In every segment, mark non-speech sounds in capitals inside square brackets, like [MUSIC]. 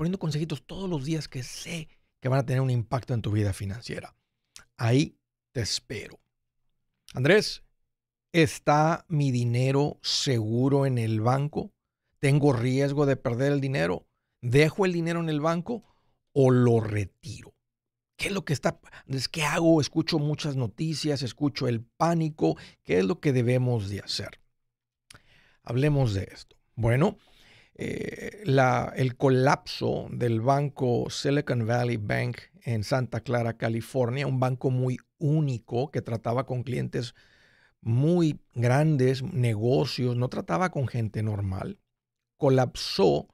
poniendo consejitos todos los días que sé que van a tener un impacto en tu vida financiera. Ahí te espero. Andrés, ¿está mi dinero seguro en el banco? ¿Tengo riesgo de perder el dinero? ¿Dejo el dinero en el banco o lo retiro? ¿Qué es lo que está? ¿Qué hago? Escucho muchas noticias, escucho el pánico. ¿Qué es lo que debemos de hacer? Hablemos de esto. Bueno, eh, el colapso del banco Silicon Valley Bank en Santa Clara, California, un banco muy único que trataba con clientes muy grandes, negocios, no trataba con gente normal, colapsó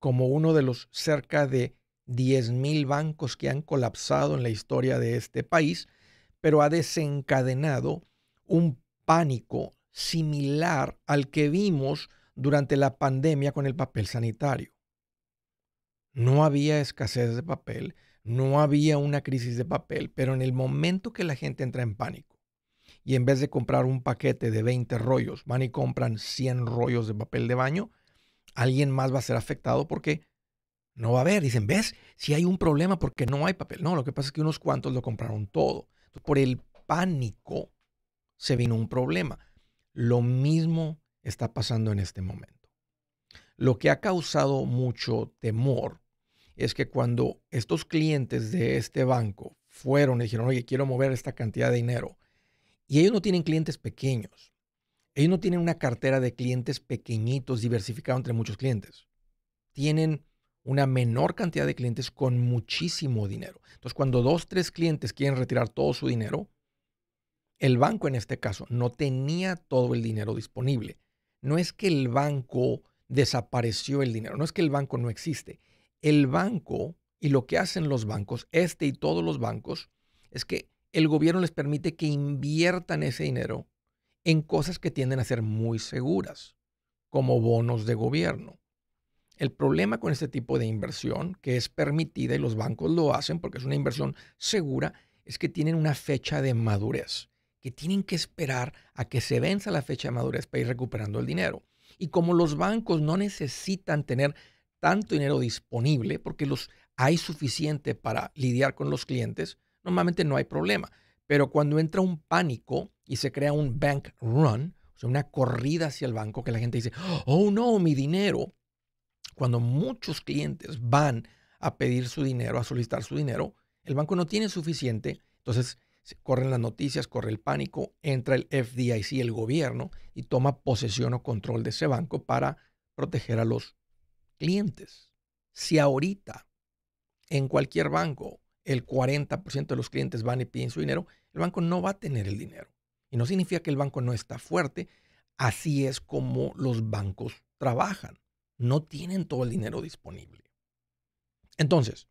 como uno de los cerca de mil bancos que han colapsado en la historia de este país, pero ha desencadenado un pánico similar al que vimos durante la pandemia con el papel sanitario. No había escasez de papel, no había una crisis de papel, pero en el momento que la gente entra en pánico y en vez de comprar un paquete de 20 rollos, van y compran 100 rollos de papel de baño, alguien más va a ser afectado porque no va a haber. Dicen, ¿ves? Si hay un problema porque no hay papel. No, lo que pasa es que unos cuantos lo compraron todo. por el pánico se vino un problema. Lo mismo está pasando en este momento. Lo que ha causado mucho temor es que cuando estos clientes de este banco fueron y dijeron, oye, quiero mover esta cantidad de dinero, y ellos no tienen clientes pequeños, ellos no tienen una cartera de clientes pequeñitos diversificado entre muchos clientes, tienen una menor cantidad de clientes con muchísimo dinero. Entonces, cuando dos, tres clientes quieren retirar todo su dinero, el banco en este caso no tenía todo el dinero disponible no es que el banco desapareció el dinero, no es que el banco no existe. El banco y lo que hacen los bancos, este y todos los bancos, es que el gobierno les permite que inviertan ese dinero en cosas que tienden a ser muy seguras, como bonos de gobierno. El problema con este tipo de inversión, que es permitida y los bancos lo hacen porque es una inversión segura, es que tienen una fecha de madurez que tienen que esperar a que se venza la fecha de madurez para ir recuperando el dinero. Y como los bancos no necesitan tener tanto dinero disponible porque los hay suficiente para lidiar con los clientes, normalmente no hay problema. Pero cuando entra un pánico y se crea un bank run, o sea, una corrida hacia el banco que la gente dice, oh no, mi dinero. Cuando muchos clientes van a pedir su dinero, a solicitar su dinero, el banco no tiene suficiente, entonces corren las noticias, corre el pánico, entra el FDIC, el gobierno, y toma posesión o control de ese banco para proteger a los clientes. Si ahorita en cualquier banco el 40% de los clientes van y piden su dinero, el banco no va a tener el dinero. Y no significa que el banco no está fuerte, así es como los bancos trabajan. No tienen todo el dinero disponible. Entonces,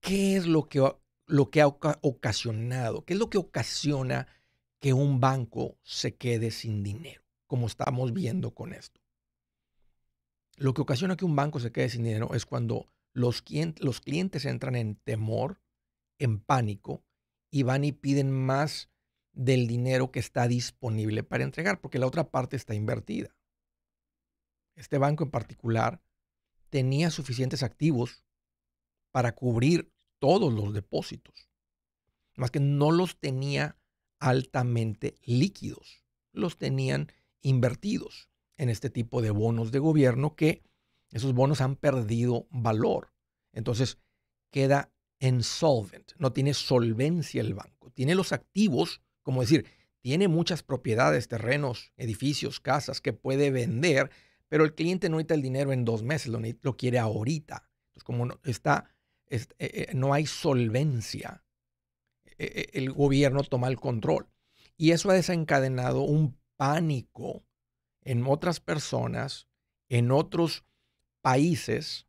¿qué es lo que lo que ha ocasionado, qué es lo que ocasiona que un banco se quede sin dinero, como estamos viendo con esto. Lo que ocasiona que un banco se quede sin dinero es cuando los, los clientes entran en temor, en pánico, y van y piden más del dinero que está disponible para entregar, porque la otra parte está invertida. Este banco en particular tenía suficientes activos para cubrir todos los depósitos. Más que no los tenía altamente líquidos, los tenían invertidos en este tipo de bonos de gobierno que esos bonos han perdido valor. Entonces queda insolvent, no tiene solvencia el banco, tiene los activos, como decir, tiene muchas propiedades, terrenos, edificios, casas que puede vender, pero el cliente no necesita el dinero en dos meses, lo, lo quiere ahorita. Entonces, como no, está eh, eh, no hay solvencia. E, e, el gobierno toma el control. Y eso ha desencadenado un pánico en otras personas, en otros países.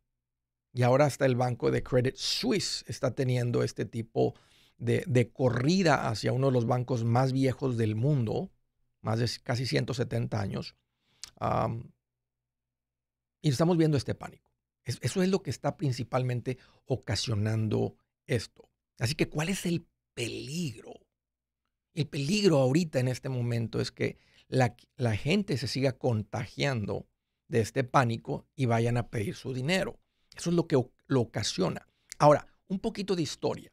Y ahora hasta el banco de Credit Suisse está teniendo este tipo de, corrida hacia uno de los bancos más viejos del mundo, más de casi 170 años. y estamos viendo este pánico. Eso es lo que está principalmente ocasionando esto. Así que, ¿cuál es el peligro? El peligro ahorita en este momento es que la, gente se siga contagiando de este pánico y vayan a pedir su dinero. Eso es lo que lo ocasiona. Ahora, un poquito de historia.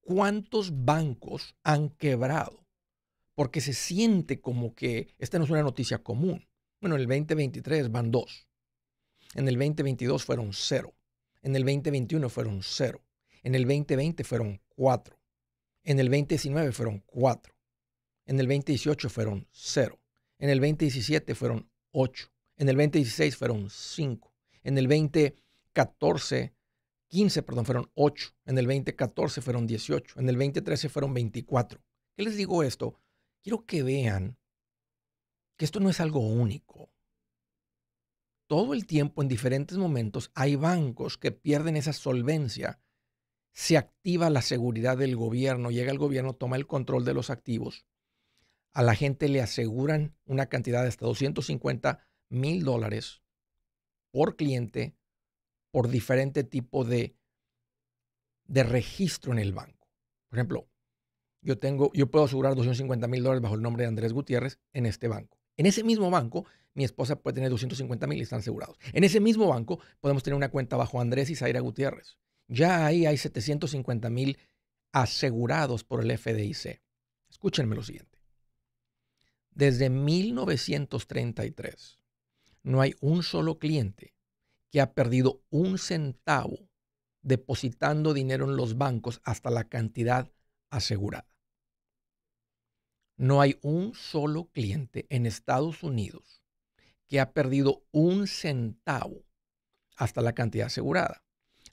¿Cuántos bancos han quebrado? Porque se siente como que esta no es una noticia común. Bueno, en el 2023 van dos. En el 2022 fueron cero. En el 2021 fueron cero. En el 2020 fueron cuatro. En el 2019 fueron cuatro. En el 2018 fueron cero. En el 2017 fueron ocho. En el 2016 fueron cinco. En el 2014 15, perdón, fueron 8. En el 2014 fueron 18. En el 2013 fueron 24. ¿Qué les digo esto? Quiero que vean que esto no es algo único todo el tiempo, en diferentes momentos, hay bancos que pierden esa solvencia, se activa la seguridad del gobierno, llega el gobierno, toma el control de los activos, a la gente le aseguran una cantidad de hasta 250 mil dólares por cliente por diferente tipo de, de registro en el banco. Por ejemplo, yo, tengo, yo puedo asegurar 250 mil dólares bajo el nombre de Andrés Gutiérrez en este banco. En ese mismo banco, mi esposa puede tener 250 mil y están asegurados. En ese mismo banco podemos tener una cuenta bajo Andrés y Zaira Gutiérrez. Ya ahí hay 750 mil asegurados por el FDIC. Escúchenme lo siguiente. Desde 1933 no hay un solo cliente que ha perdido un centavo depositando dinero en los bancos hasta la cantidad asegurada. No hay un solo cliente en Estados Unidos que ha perdido un centavo hasta la cantidad asegurada.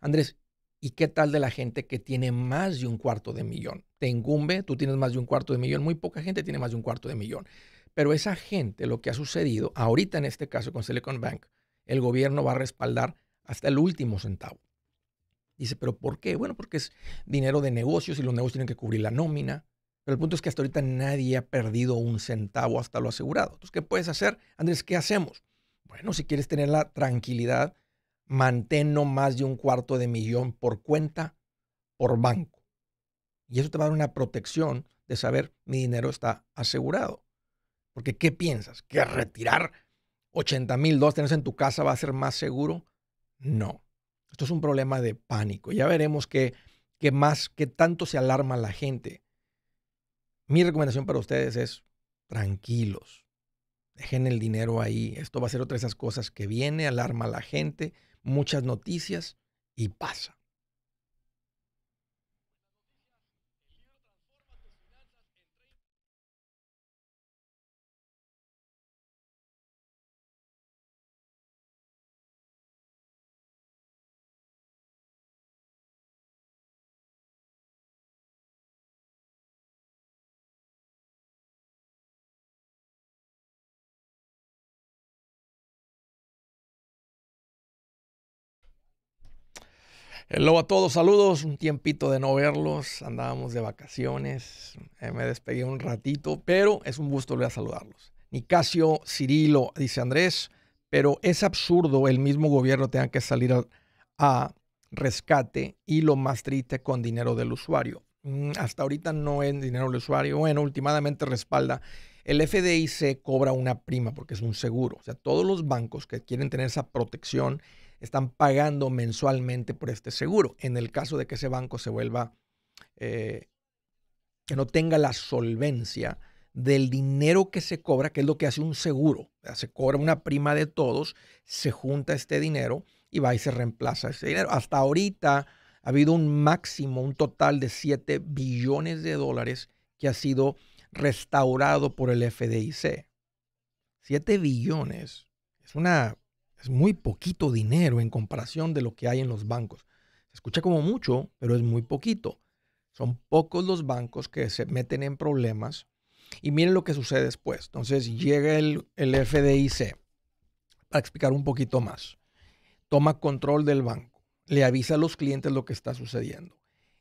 Andrés, ¿y qué tal de la gente que tiene más de un cuarto de millón? Te incumbe, tú tienes más de un cuarto de millón, muy poca gente tiene más de un cuarto de millón. Pero esa gente, lo que ha sucedido ahorita en este caso con Silicon Bank, el gobierno va a respaldar hasta el último centavo. Dice, pero ¿por qué? Bueno, porque es dinero de negocios y los negocios tienen que cubrir la nómina, pero el punto es que hasta ahorita nadie ha perdido un centavo hasta lo asegurado. Entonces, ¿qué puedes hacer? Andrés, ¿qué hacemos? Bueno, si quieres tener la tranquilidad, mantén no más de un cuarto de millón por cuenta, por banco. Y eso te va a dar una protección de saber mi dinero está asegurado. Porque ¿qué piensas? ¿Que retirar 80 mil dólares en tu casa va a ser más seguro? No. Esto es un problema de pánico. Ya veremos qué más, qué tanto se alarma la gente mi recomendación para ustedes es tranquilos. Dejen el dinero ahí. Esto va a ser otra de esas cosas que viene, alarma a la gente, muchas noticias y pasa. Hello a todos, saludos. Un tiempito de no verlos, andábamos de vacaciones, eh, me despegué un ratito, pero es un gusto volver a saludarlos. Nicasio Cirilo, dice Andrés, pero es absurdo el mismo gobierno tenga que salir a, rescate y lo más triste con dinero del usuario. Mm, hasta ahorita no es dinero del usuario, bueno, últimamente respalda. El se cobra una prima porque es un seguro. O sea, todos los bancos que quieren tener esa protección están pagando mensualmente por este seguro. En el caso de que ese banco se vuelva, eh, que no tenga la solvencia del dinero que se cobra, que es lo que hace un seguro. Se cobra una prima de todos, se junta este dinero y va y se reemplaza ese dinero. Hasta ahorita ha habido un máximo, un total de 7 billones de dólares que ha sido restaurado por el FDIC. 7 billones. Es una es muy poquito dinero en comparación de lo que hay en los bancos. Se escucha como mucho, pero es muy poquito. Son pocos los bancos que se meten en problemas. Y miren lo que sucede después. Entonces llega el, el FDIC para explicar un poquito más. Toma control del banco. Le avisa a los clientes lo que está sucediendo.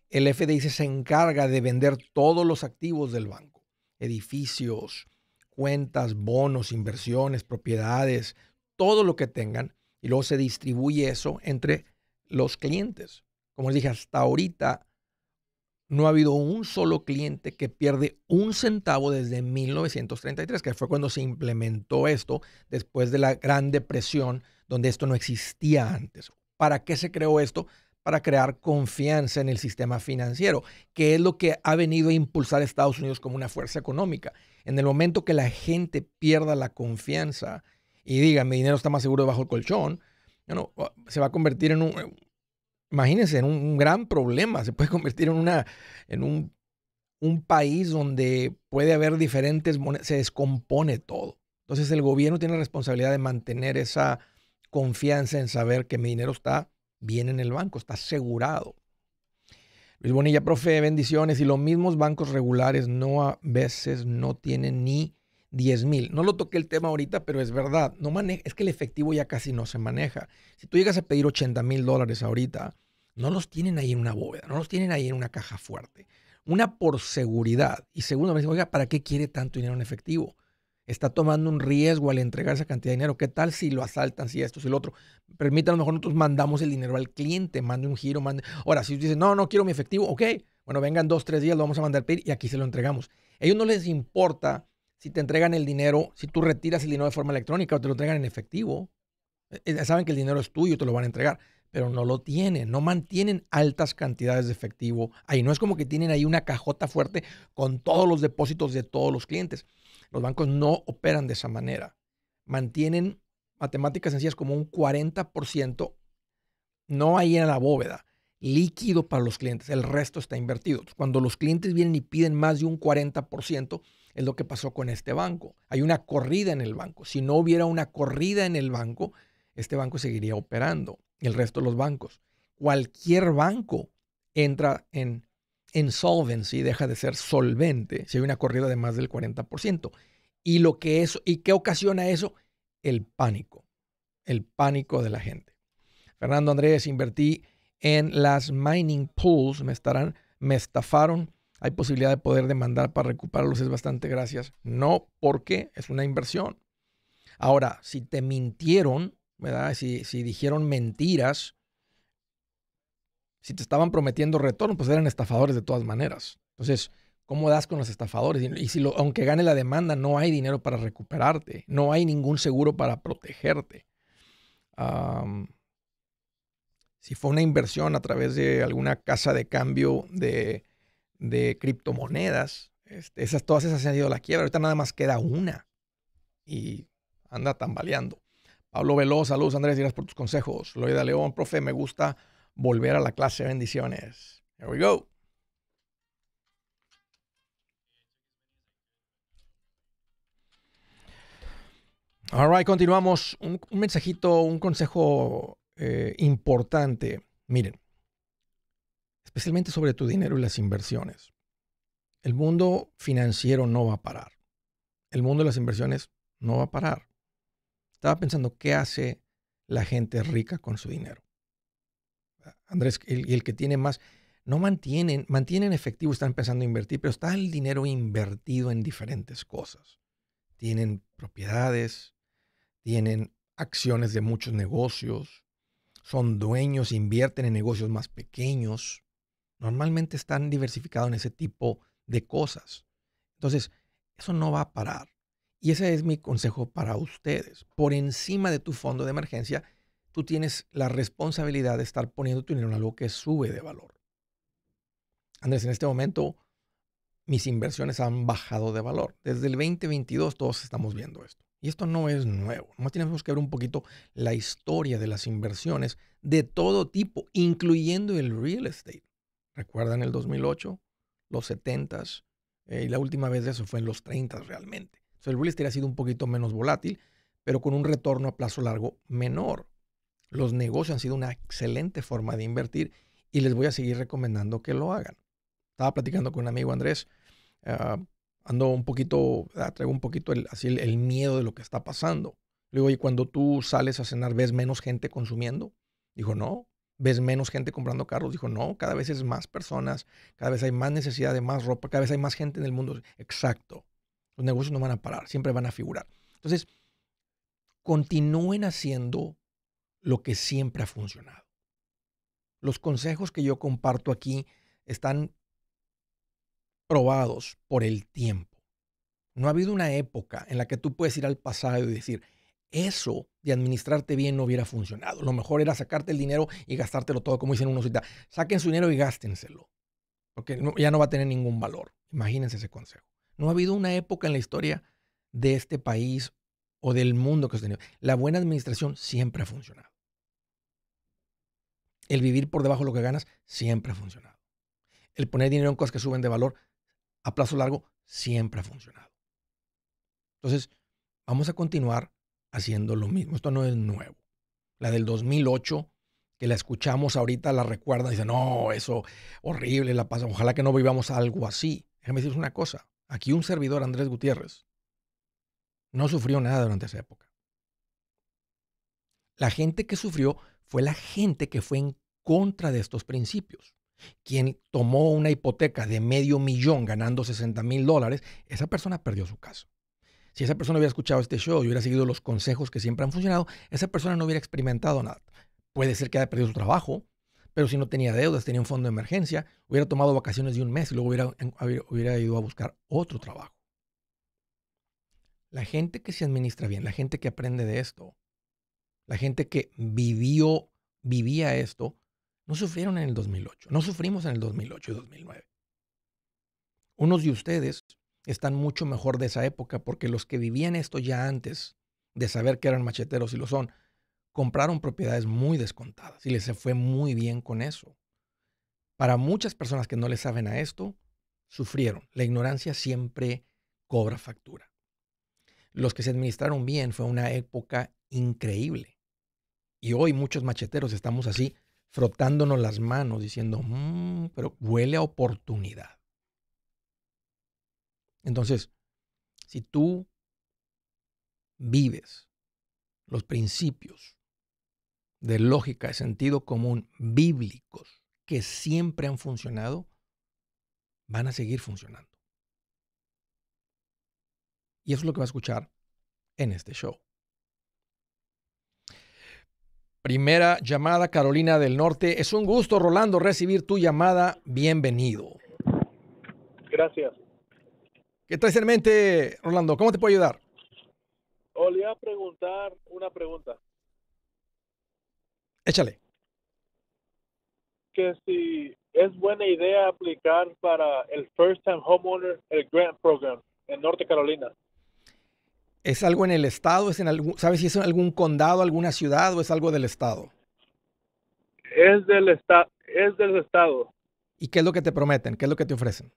El FDIC se encarga de vender todos los activos del banco. Edificios, cuentas, bonos, inversiones, propiedades, todo lo que tengan y luego se distribuye eso entre los clientes. Como les dije, hasta ahorita no ha habido un solo cliente que pierde un centavo desde 1933, que fue cuando se implementó esto después de la Gran Depresión, donde esto no existía antes. ¿Para qué se creó esto? Para crear confianza en el sistema financiero, que es lo que ha venido a impulsar Estados Unidos como una fuerza económica. En el momento que la gente pierda la confianza y diga, mi dinero está más seguro bajo el colchón, bueno, se va a convertir en un, eh, imagínense, en un, gran problema. Se puede [LAUGHS] convertir en, una, en un, un país donde puede haber diferentes monedas, se descompone todo. Entonces el gobierno tiene la responsabilidad de mantener esa confianza en saber que mi dinero está bien en el banco, está asegurado. Luis Bonilla, profe, bendiciones. Y los mismos bancos regulares no a veces no tienen ni 10 mil. No lo toqué el tema ahorita, pero es verdad. No es que el efectivo ya casi no se maneja. Si tú llegas a pedir 80 mil dólares ahorita, no los tienen ahí en una bóveda, no los tienen ahí en una caja fuerte. Una por seguridad. Y segundo, me dicen, oiga, ¿para qué quiere tanto dinero en efectivo? Está tomando un riesgo al entregar esa cantidad de dinero. ¿Qué tal si lo asaltan, si esto, si lo otro? lo mejor nosotros mandamos el dinero al cliente, mande un giro, mande. Ahora, si dice, no, no quiero mi efectivo, ok, bueno, vengan dos, tres días, lo vamos a mandar a pedir y aquí se lo entregamos. A ellos no les importa si te entregan el dinero, si tú retiras el dinero de forma electrónica o te lo entregan en efectivo, eh, eh, saben que el dinero es tuyo, te lo van a entregar, pero no lo tienen, no mantienen altas cantidades de efectivo. Ahí no es como que tienen ahí una cajota fuerte con todos los depósitos de todos los clientes. Los bancos no operan de esa manera. Mantienen matemáticas sencillas como un 40%, no ahí en la bóveda, líquido para los clientes, el resto está invertido. Cuando los clientes vienen y piden más de un 40%, es lo que pasó con este banco. Hay una corrida en el banco. Si no hubiera una corrida en el banco, este banco seguiría operando, el resto de los bancos. Cualquier banco entra en y deja de ser solvente, si hay una corrida de más del 40%. ¿Y, lo que eso, ¿Y qué ocasiona eso? El pánico, el pánico de la gente. Fernando Andrés, invertí en las mining pools. Me, estarán, me estafaron. Hay posibilidad de poder demandar para recuperarlos. Es bastante gracias. No, porque es una inversión. Ahora, si te mintieron, ¿verdad? Si, si dijeron mentiras, si te estaban prometiendo retorno, pues eran estafadores de todas maneras. Entonces, ¿Cómo das con los estafadores? Y si lo, aunque gane la demanda, no hay dinero para recuperarte, no hay ningún seguro para protegerte. Ah si fue una inversión a través de alguna casa de cambio de, criptomonedas, este, esas, todas esas se han ido a la quiebra. Ahorita nada más queda una y anda tambaleando. Pablo Veloz, saludos Andrés, gracias por tus consejos. Loida León, profe, me gusta volver a la clase. Bendiciones. Here we go. All right, continuamos. Un, un mensajito, un consejo eh, importante, miren, especialmente sobre tu dinero y las inversiones. El mundo financiero no va a parar. El mundo de las inversiones no va a parar. Estaba pensando, ¿qué hace la gente rica con su dinero? Andrés, y el, el que tiene más, no mantienen, mantienen efectivo, están pensando en invertir, pero está el dinero invertido en diferentes cosas. Tienen propiedades, tienen acciones de muchos negocios, son dueños, invierten en negocios más pequeños. Normalmente están diversificados en ese tipo de cosas. Entonces, eso no va a parar. Y ese es mi consejo para ustedes. Por encima de tu fondo de emergencia, tú tienes la responsabilidad de estar poniendo tu dinero en algo que sube de valor. Andrés, en este momento mis inversiones han bajado de valor. Desde el 2022 todos estamos viendo esto. Y esto no es nuevo. Nomás tenemos que ver un poquito la historia de las inversiones de todo tipo, incluyendo el real estate. ¿Recuerdan el 2008, los 70s? Eh, y la última vez de eso fue en los 30s realmente. el real estate ha sido un poquito menos volátil, pero con un retorno a plazo largo menor. Los negocios han sido una excelente forma de invertir y les voy a seguir recomendando que lo hagan. Estaba platicando con un amigo Andrés ah, ando un poquito, ah, traigo un poquito el, así el, miedo de lo que está pasando. Le digo, y cuando tú sales a cenar, ¿ves menos gente consumiendo? Dijo, no. ¿Ves menos gente comprando carros? Dijo, no, cada vez es más personas, cada vez hay más necesidad de más ropa, cada vez hay más gente en el mundo. Exacto. Los negocios no van a parar, siempre van a figurar. Entonces, continúen haciendo lo que siempre ha funcionado. Los consejos que yo comparto aquí están probados por el tiempo. No ha habido una época en la que tú puedes ir al pasado y decir, eso de administrarte bien no hubiera funcionado. Lo mejor era sacarte el dinero y gastártelo todo, como dicen unos ahorita. Saquen su dinero y gástenselo, porque ya no va a tener ningún valor. Imagínense ese consejo. No ha habido una época en la historia de este país o del mundo que has tenido. La buena administración siempre ha funcionado. El vivir por debajo de lo que ganas siempre ha funcionado. El poner dinero en cosas que suben de valor a plazo largo siempre ha funcionado. Entonces, vamos a continuar haciendo lo mismo. Esto no es nuevo. La del 2008, que la escuchamos ahorita, la y dice, no, eso horrible, la pasa. Ojalá que no vivamos algo así. Déjame decirles una cosa. Aquí un servidor, Andrés Gutiérrez, no sufrió nada durante esa época. La gente que sufrió fue la gente que fue en contra de estos principios quien tomó una hipoteca de medio millón ganando 60 mil dólares, esa persona perdió su caso. Si esa persona hubiera escuchado este show y hubiera seguido los consejos que siempre han funcionado, esa persona no hubiera experimentado nada. Puede ser que haya perdido su trabajo, pero si no tenía deudas, tenía un fondo de emergencia, hubiera tomado vacaciones de un mes y luego hubiera, hubiera ido a buscar otro trabajo. La gente que se administra bien, la gente que aprende de esto, la gente que vivió, vivía esto, no sufrieron en el 2008, no sufrimos en el 2008 y 2009. Unos de ustedes están mucho mejor de esa época porque los que vivían esto ya antes de saber que eran macheteros y lo son, compraron propiedades muy descontadas y les se fue muy bien con eso. Para muchas personas que no le saben a esto, sufrieron. La ignorancia siempre cobra factura. Los que se administraron bien fue una época increíble. Y hoy muchos macheteros estamos así frotándonos las manos, diciendo, mm, pero huele a oportunidad. Entonces, si tú vives los principios de lógica, de sentido común, bíblicos, que siempre han funcionado, van a seguir funcionando. Y eso es lo que va a escuchar en este show. Primera llamada, Carolina del Norte. Es un gusto, Rolando, recibir tu llamada. Bienvenido. Gracias. ¿Qué traes en mente, Rolando? ¿Cómo te puedo ayudar? Olía a preguntar una pregunta. Échale. Que si es buena idea aplicar para el First Time Homeowner, el Grant Program en Norte Carolina. ¿Es algo en el estado? ¿Es en algún, ¿Sabes si es en algún condado, alguna ciudad o es algo del estado? Es del, es del estado. ¿Y qué es lo que te prometen? ¿Qué es lo que te ofrecen?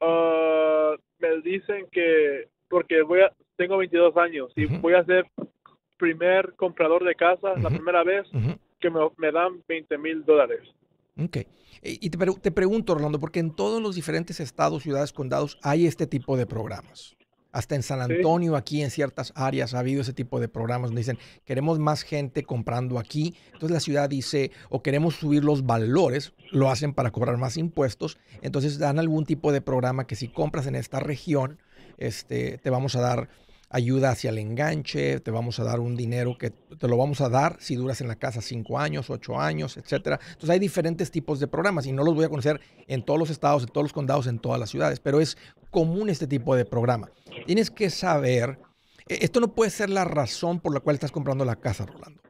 Ah, me dicen que porque voy a, tengo 22 años y voy a ser primer comprador de casa, la primera vez que me, dan 20 mil dólares. Ok. Y te, te, pregunto, Orlando, porque en todos los diferentes estados, ciudades, condados hay este tipo de programas. Hasta en San Antonio, aquí en ciertas áreas, ha habido ese tipo de programas donde dicen, queremos más gente comprando aquí. Entonces la ciudad dice, o queremos subir los valores, lo hacen para cobrar más impuestos. Entonces dan algún tipo de programa que si compras en esta región, este, te vamos a dar ayuda hacia el enganche, te vamos a dar un dinero que te lo vamos a dar si duras en la casa cinco años, ocho años, etcétera. Entonces hay diferentes tipos de programas y no los voy a conocer en todos los estados, en todos los condados, en todas las ciudades, pero es común este tipo de programa tienes que saber, e, esto no puede ser la razón por la cual estás comprando la casa, Rolando.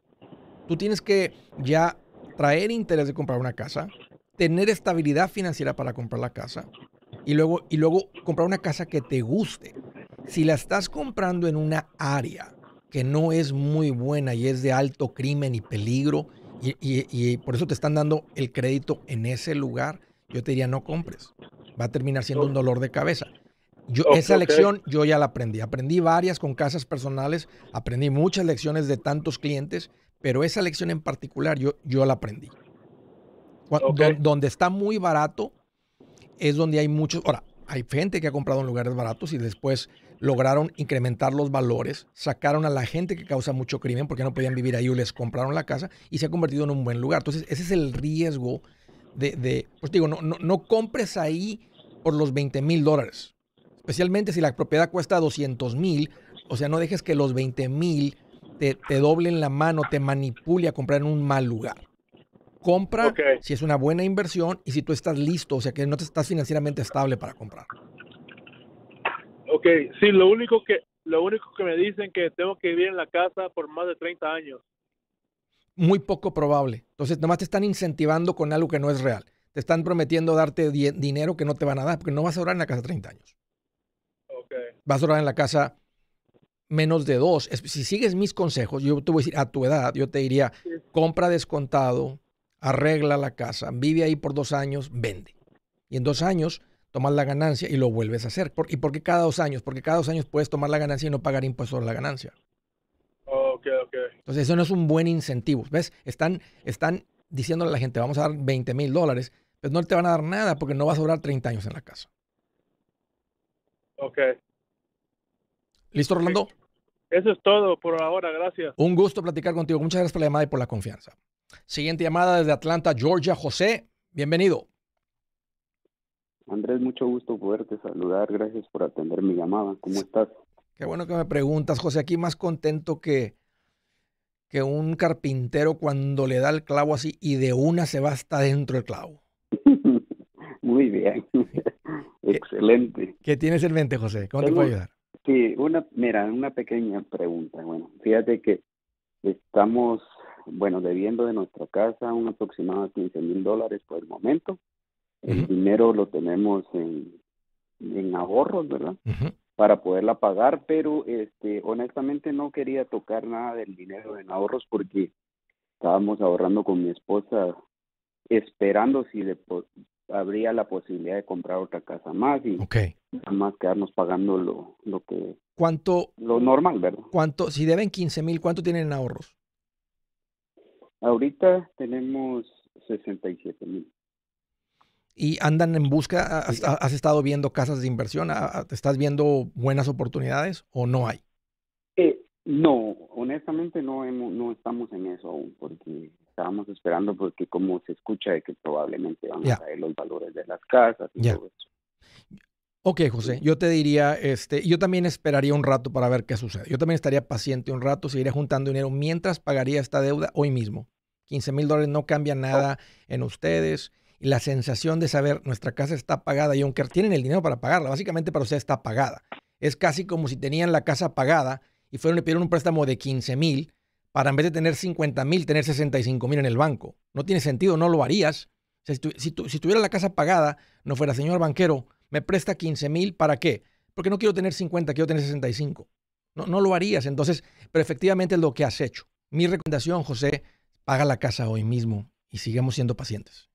Tú tienes que ya traer interés de comprar una casa, tener estabilidad financiera para comprar la casa y luego, y luego comprar una casa que te guste. Si la estás comprando en una área que no es muy buena y es de alto crimen y peligro y, y por eso te están dando el crédito en ese lugar, yo te diría no compres. Va a terminar siendo un dolor de cabeza esa lección yo ya la aprendí. Aprendí varias con casas personales, aprendí muchas lecciones de tantos clientes, pero esa lección en particular yo, yo la aprendí. donde, está muy barato es donde hay muchos... Ahora, hay gente que ha comprado en lugares baratos y después lograron incrementar los valores, sacaron a la gente que causa mucho crimen porque no podían vivir ahí o les compraron la casa y se ha convertido en un buen lugar. Entonces, ese es el riesgo de, de pues digo, no, no, no compres ahí por los 20 mil dólares especialmente si la propiedad cuesta 200 mil, o sea, no dejes que los 20 mil te, doblen la mano, te manipule a comprar en un mal lugar. Compra si es una buena inversión y si tú estás listo, o sea, que no te estás financieramente estable para comprar. Ok, sí, lo único que lo único que me dicen que tengo que vivir en la casa por más de 30 años. Muy poco probable. Entonces, nomás te están incentivando con algo que no es real. Te están prometiendo darte dinero que no te van a dar porque no vas a durar en la casa 30 años vas a durar en la casa menos de dos. Si sigues mis consejos, yo te voy a decir, a tu edad, yo te diría, compra descontado, arregla la casa, vive ahí por dos años, vende. Y en dos años tomas la ganancia y lo vuelves a hacer. ¿Y por qué cada dos años? Porque cada dos años puedes tomar la ganancia y no pagar impuestos a la ganancia. Entonces eso no es un buen incentivo. ¿Ves? Están, están diciéndole a la gente, vamos a dar 20 mil dólares, pero pues no te van a dar nada porque no vas a durar 30 años en la casa. ok. ¿Listo, Rolando? Eso es todo por ahora, gracias. Un gusto platicar contigo. Muchas gracias por la llamada y por la confianza. Siguiente llamada desde Atlanta, Georgia. José, bienvenido. Andrés, mucho gusto poderte saludar. Gracias por atender mi llamada. ¿Cómo estás? Qué bueno que me preguntas, José. Aquí más contento que, que un carpintero cuando le da el clavo así y de una se va hasta dentro del clavo. [LAUGHS] Muy bien. [LAUGHS] Excelente. ¿Qué tienes en mente, José? ¿Cómo te puedo ayudar? Sí, una, mira, una pequeña pregunta. Bueno, fíjate que estamos, bueno, debiendo de nuestra casa un aproximado de 15 mil dólares por el momento. El dinero lo tenemos en, en ahorros, ¿verdad? Para poderla pagar, pero este, honestamente no quería tocar nada del dinero en ahorros porque estábamos ahorrando con mi esposa esperando si, después habría la posibilidad de comprar otra casa más y nada más quedarnos pagando lo, lo que... ¿Cuánto? Lo normal, ¿verdad? ¿Cuánto? Si deben 15 mil, ¿cuánto tienen en ahorros? Ahorita tenemos 67 mil. ¿Y andan en busca? ¿Has, has estado viendo casas de inversión? ¿Estás viendo buenas oportunidades o no hay? No, honestamente no, hemos, no estamos en eso aún, porque estábamos esperando, porque como se escucha de que probablemente van a caer los valores de las casas y todo eso. Ok, José, yo te diría, este, yo también esperaría un rato para ver qué sucede. Yo también estaría paciente un rato, seguiría juntando dinero mientras pagaría esta deuda hoy mismo. 15 mil dólares no cambia nada en ustedes. Y la sensación de saber nuestra casa está pagada y aunque tienen el dinero para pagarla, básicamente para ustedes está pagada. Es casi como si tenían la casa pagada y fueron y pidieron un préstamo de 15 mil para en vez de tener 50 mil, tener 65 mil en el banco. No tiene sentido, no lo harías. si, tuviera la casa pagada, no fuera, señor banquero, me presta 15 mil, ¿para qué? Porque no quiero tener 50, quiero tener 65. No, no lo harías. Entonces, pero efectivamente es lo que has hecho. Mi recomendación, José, paga la casa hoy mismo y sigamos siendo pacientes.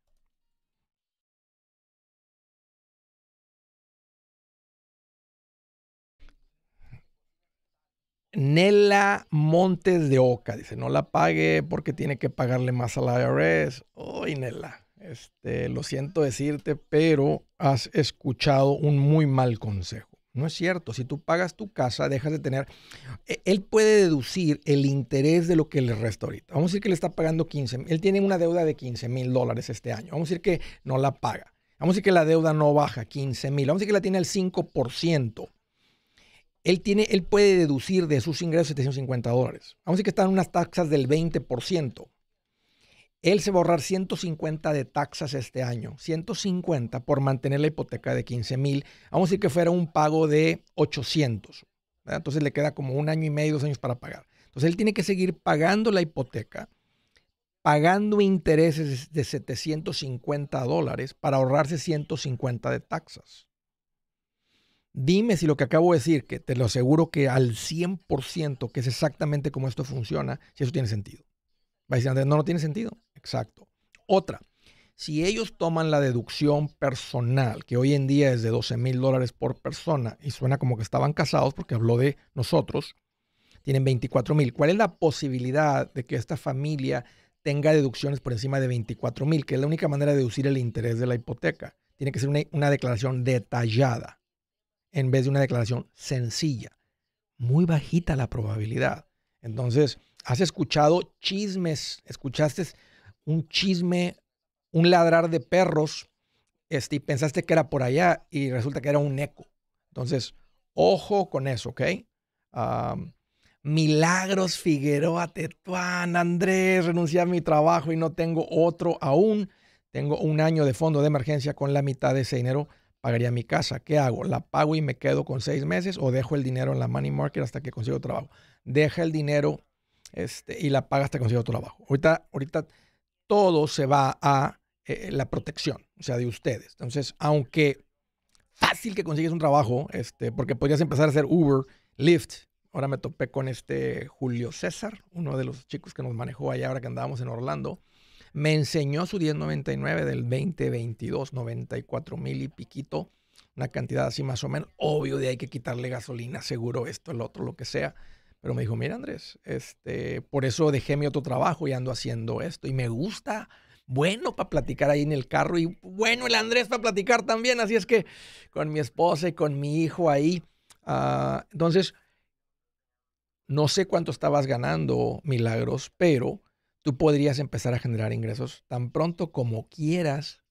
Nela Montes de Oca dice, no la pague porque tiene que pagarle más al IRS. Uy, Nela, este, lo siento decirte, pero has escuchado un muy mal consejo. No es cierto, si tú pagas tu casa, dejas de tener... E, él puede deducir el interés de lo que le resta ahorita. Vamos a decir que le está pagando 15, él tiene una deuda de 15 mil dólares este año. Vamos a decir que no la paga. Vamos a decir que la deuda no baja 15 mil. Vamos a decir que la tiene al 5% él, tiene, él puede deducir de sus ingresos 750 dólares. Vamos a decir que están unas taxas del 20%. Él se va a ahorrar 150 de taxas este año. 150 por mantener la hipoteca de 15 mil. Vamos a decir que fuera un pago de 800. Entonces le queda como un año y medio, dos años para pagar. Entonces él tiene que seguir pagando la hipoteca, pagando intereses de 750 dólares para ahorrarse 150 de taxas. Dime si lo que acabo de decir, que te lo aseguro que al 100%, que es exactamente como esto funciona, si eso tiene sentido. Va a decir, no, no tiene sentido. Exacto. Otra, si ellos toman la deducción personal, que hoy en día es de 12 mil dólares por persona, y suena como que estaban casados porque habló de nosotros, tienen 24 mil. ¿Cuál es la posibilidad de que esta familia tenga deducciones por encima de 24 mil, que es la única manera de deducir el interés de la hipoteca? Tiene que ser una declaración detallada en vez de una declaración sencilla. Muy bajita la probabilidad. Entonces, has escuchado chismes, escuchaste un chisme, un ladrar de perros, este, y pensaste que era por allá y resulta que era un eco. Entonces, ojo con eso, ¿ok? Milagros Figueroa Tetuán, Andrés, renuncié a mi trabajo y no tengo otro aún. Tengo un año de fondo de emergencia con la mitad de ese dinero pagaría mi casa. ¿Qué hago? ¿La pago y me quedo con seis meses o dejo el dinero en la money market hasta que consigo trabajo? Deja el dinero este, y la paga hasta que consigo trabajo. Ahorita, ahorita todo se va a eh, eh, la protección, o sea, de ustedes. Entonces, aunque fácil que consigues un trabajo, este, porque podrías empezar a hacer Uber, Lyft. Ahora me topé con este Julio César, uno de los chicos que nos manejó allá ahora que andábamos en Orlando. Me enseñó su 1099 del 2022, 94 mil y piquito, una cantidad así más o menos. Obvio, de hay que quitarle gasolina, seguro esto, el otro, lo que sea. Pero me dijo, mira Andrés, este, por eso dejé mi otro trabajo y ando haciendo esto. Y me gusta, bueno para platicar ahí en el carro y bueno el Andrés para platicar también. Así es que con mi esposa y con mi hijo ahí. Ah, entonces, no sé cuánto estabas ganando, Milagros, pero tú podrías empezar a generar ingresos tan pronto como quieras.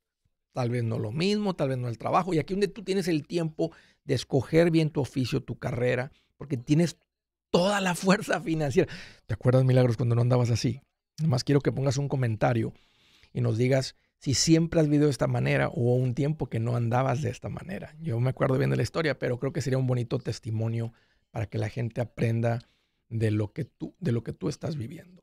Tal vez no lo mismo, tal vez no el trabajo. Y aquí donde tú tienes el tiempo de escoger bien tu oficio, tu carrera, porque tienes toda la [LAUGHS] fuerza financiera. ¿Te acuerdas, Milagros, cuando no andabas así? Nomás quiero que pongas un comentario y nos digas si siempre has vivido de esta manera o un tiempo que no andabas de esta manera. Yo me acuerdo bien de la historia, pero creo que sería un bonito testimonio para que la gente aprenda de lo que tú, de lo que tú estás viviendo.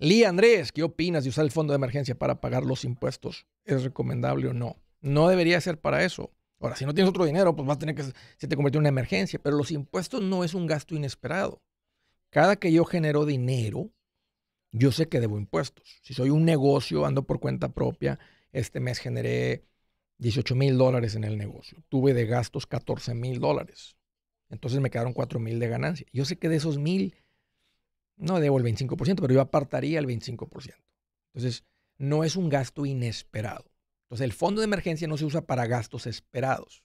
Lee Andrés, ¿qué opinas de usar el fondo de emergencia para pagar los impuestos? ¿Es recomendable o no? No debería ser para eso. Ahora, si no tienes otro dinero, pues vas a tener que, se te convierte en una emergencia, pero los impuestos no es un gasto inesperado. Cada que yo genero dinero, yo sé que debo impuestos. Si soy un negocio, ando por cuenta propia, este mes generé 18 mil dólares en el negocio. Tuve de gastos 14 mil dólares. Entonces me quedaron 4 mil de ganancia. Yo sé que de esos mil no debo el 25%, pero yo apartaría el 25%. Entonces, no es un gasto inesperado. Entonces, el fondo de emergencia no se usa para gastos esperados.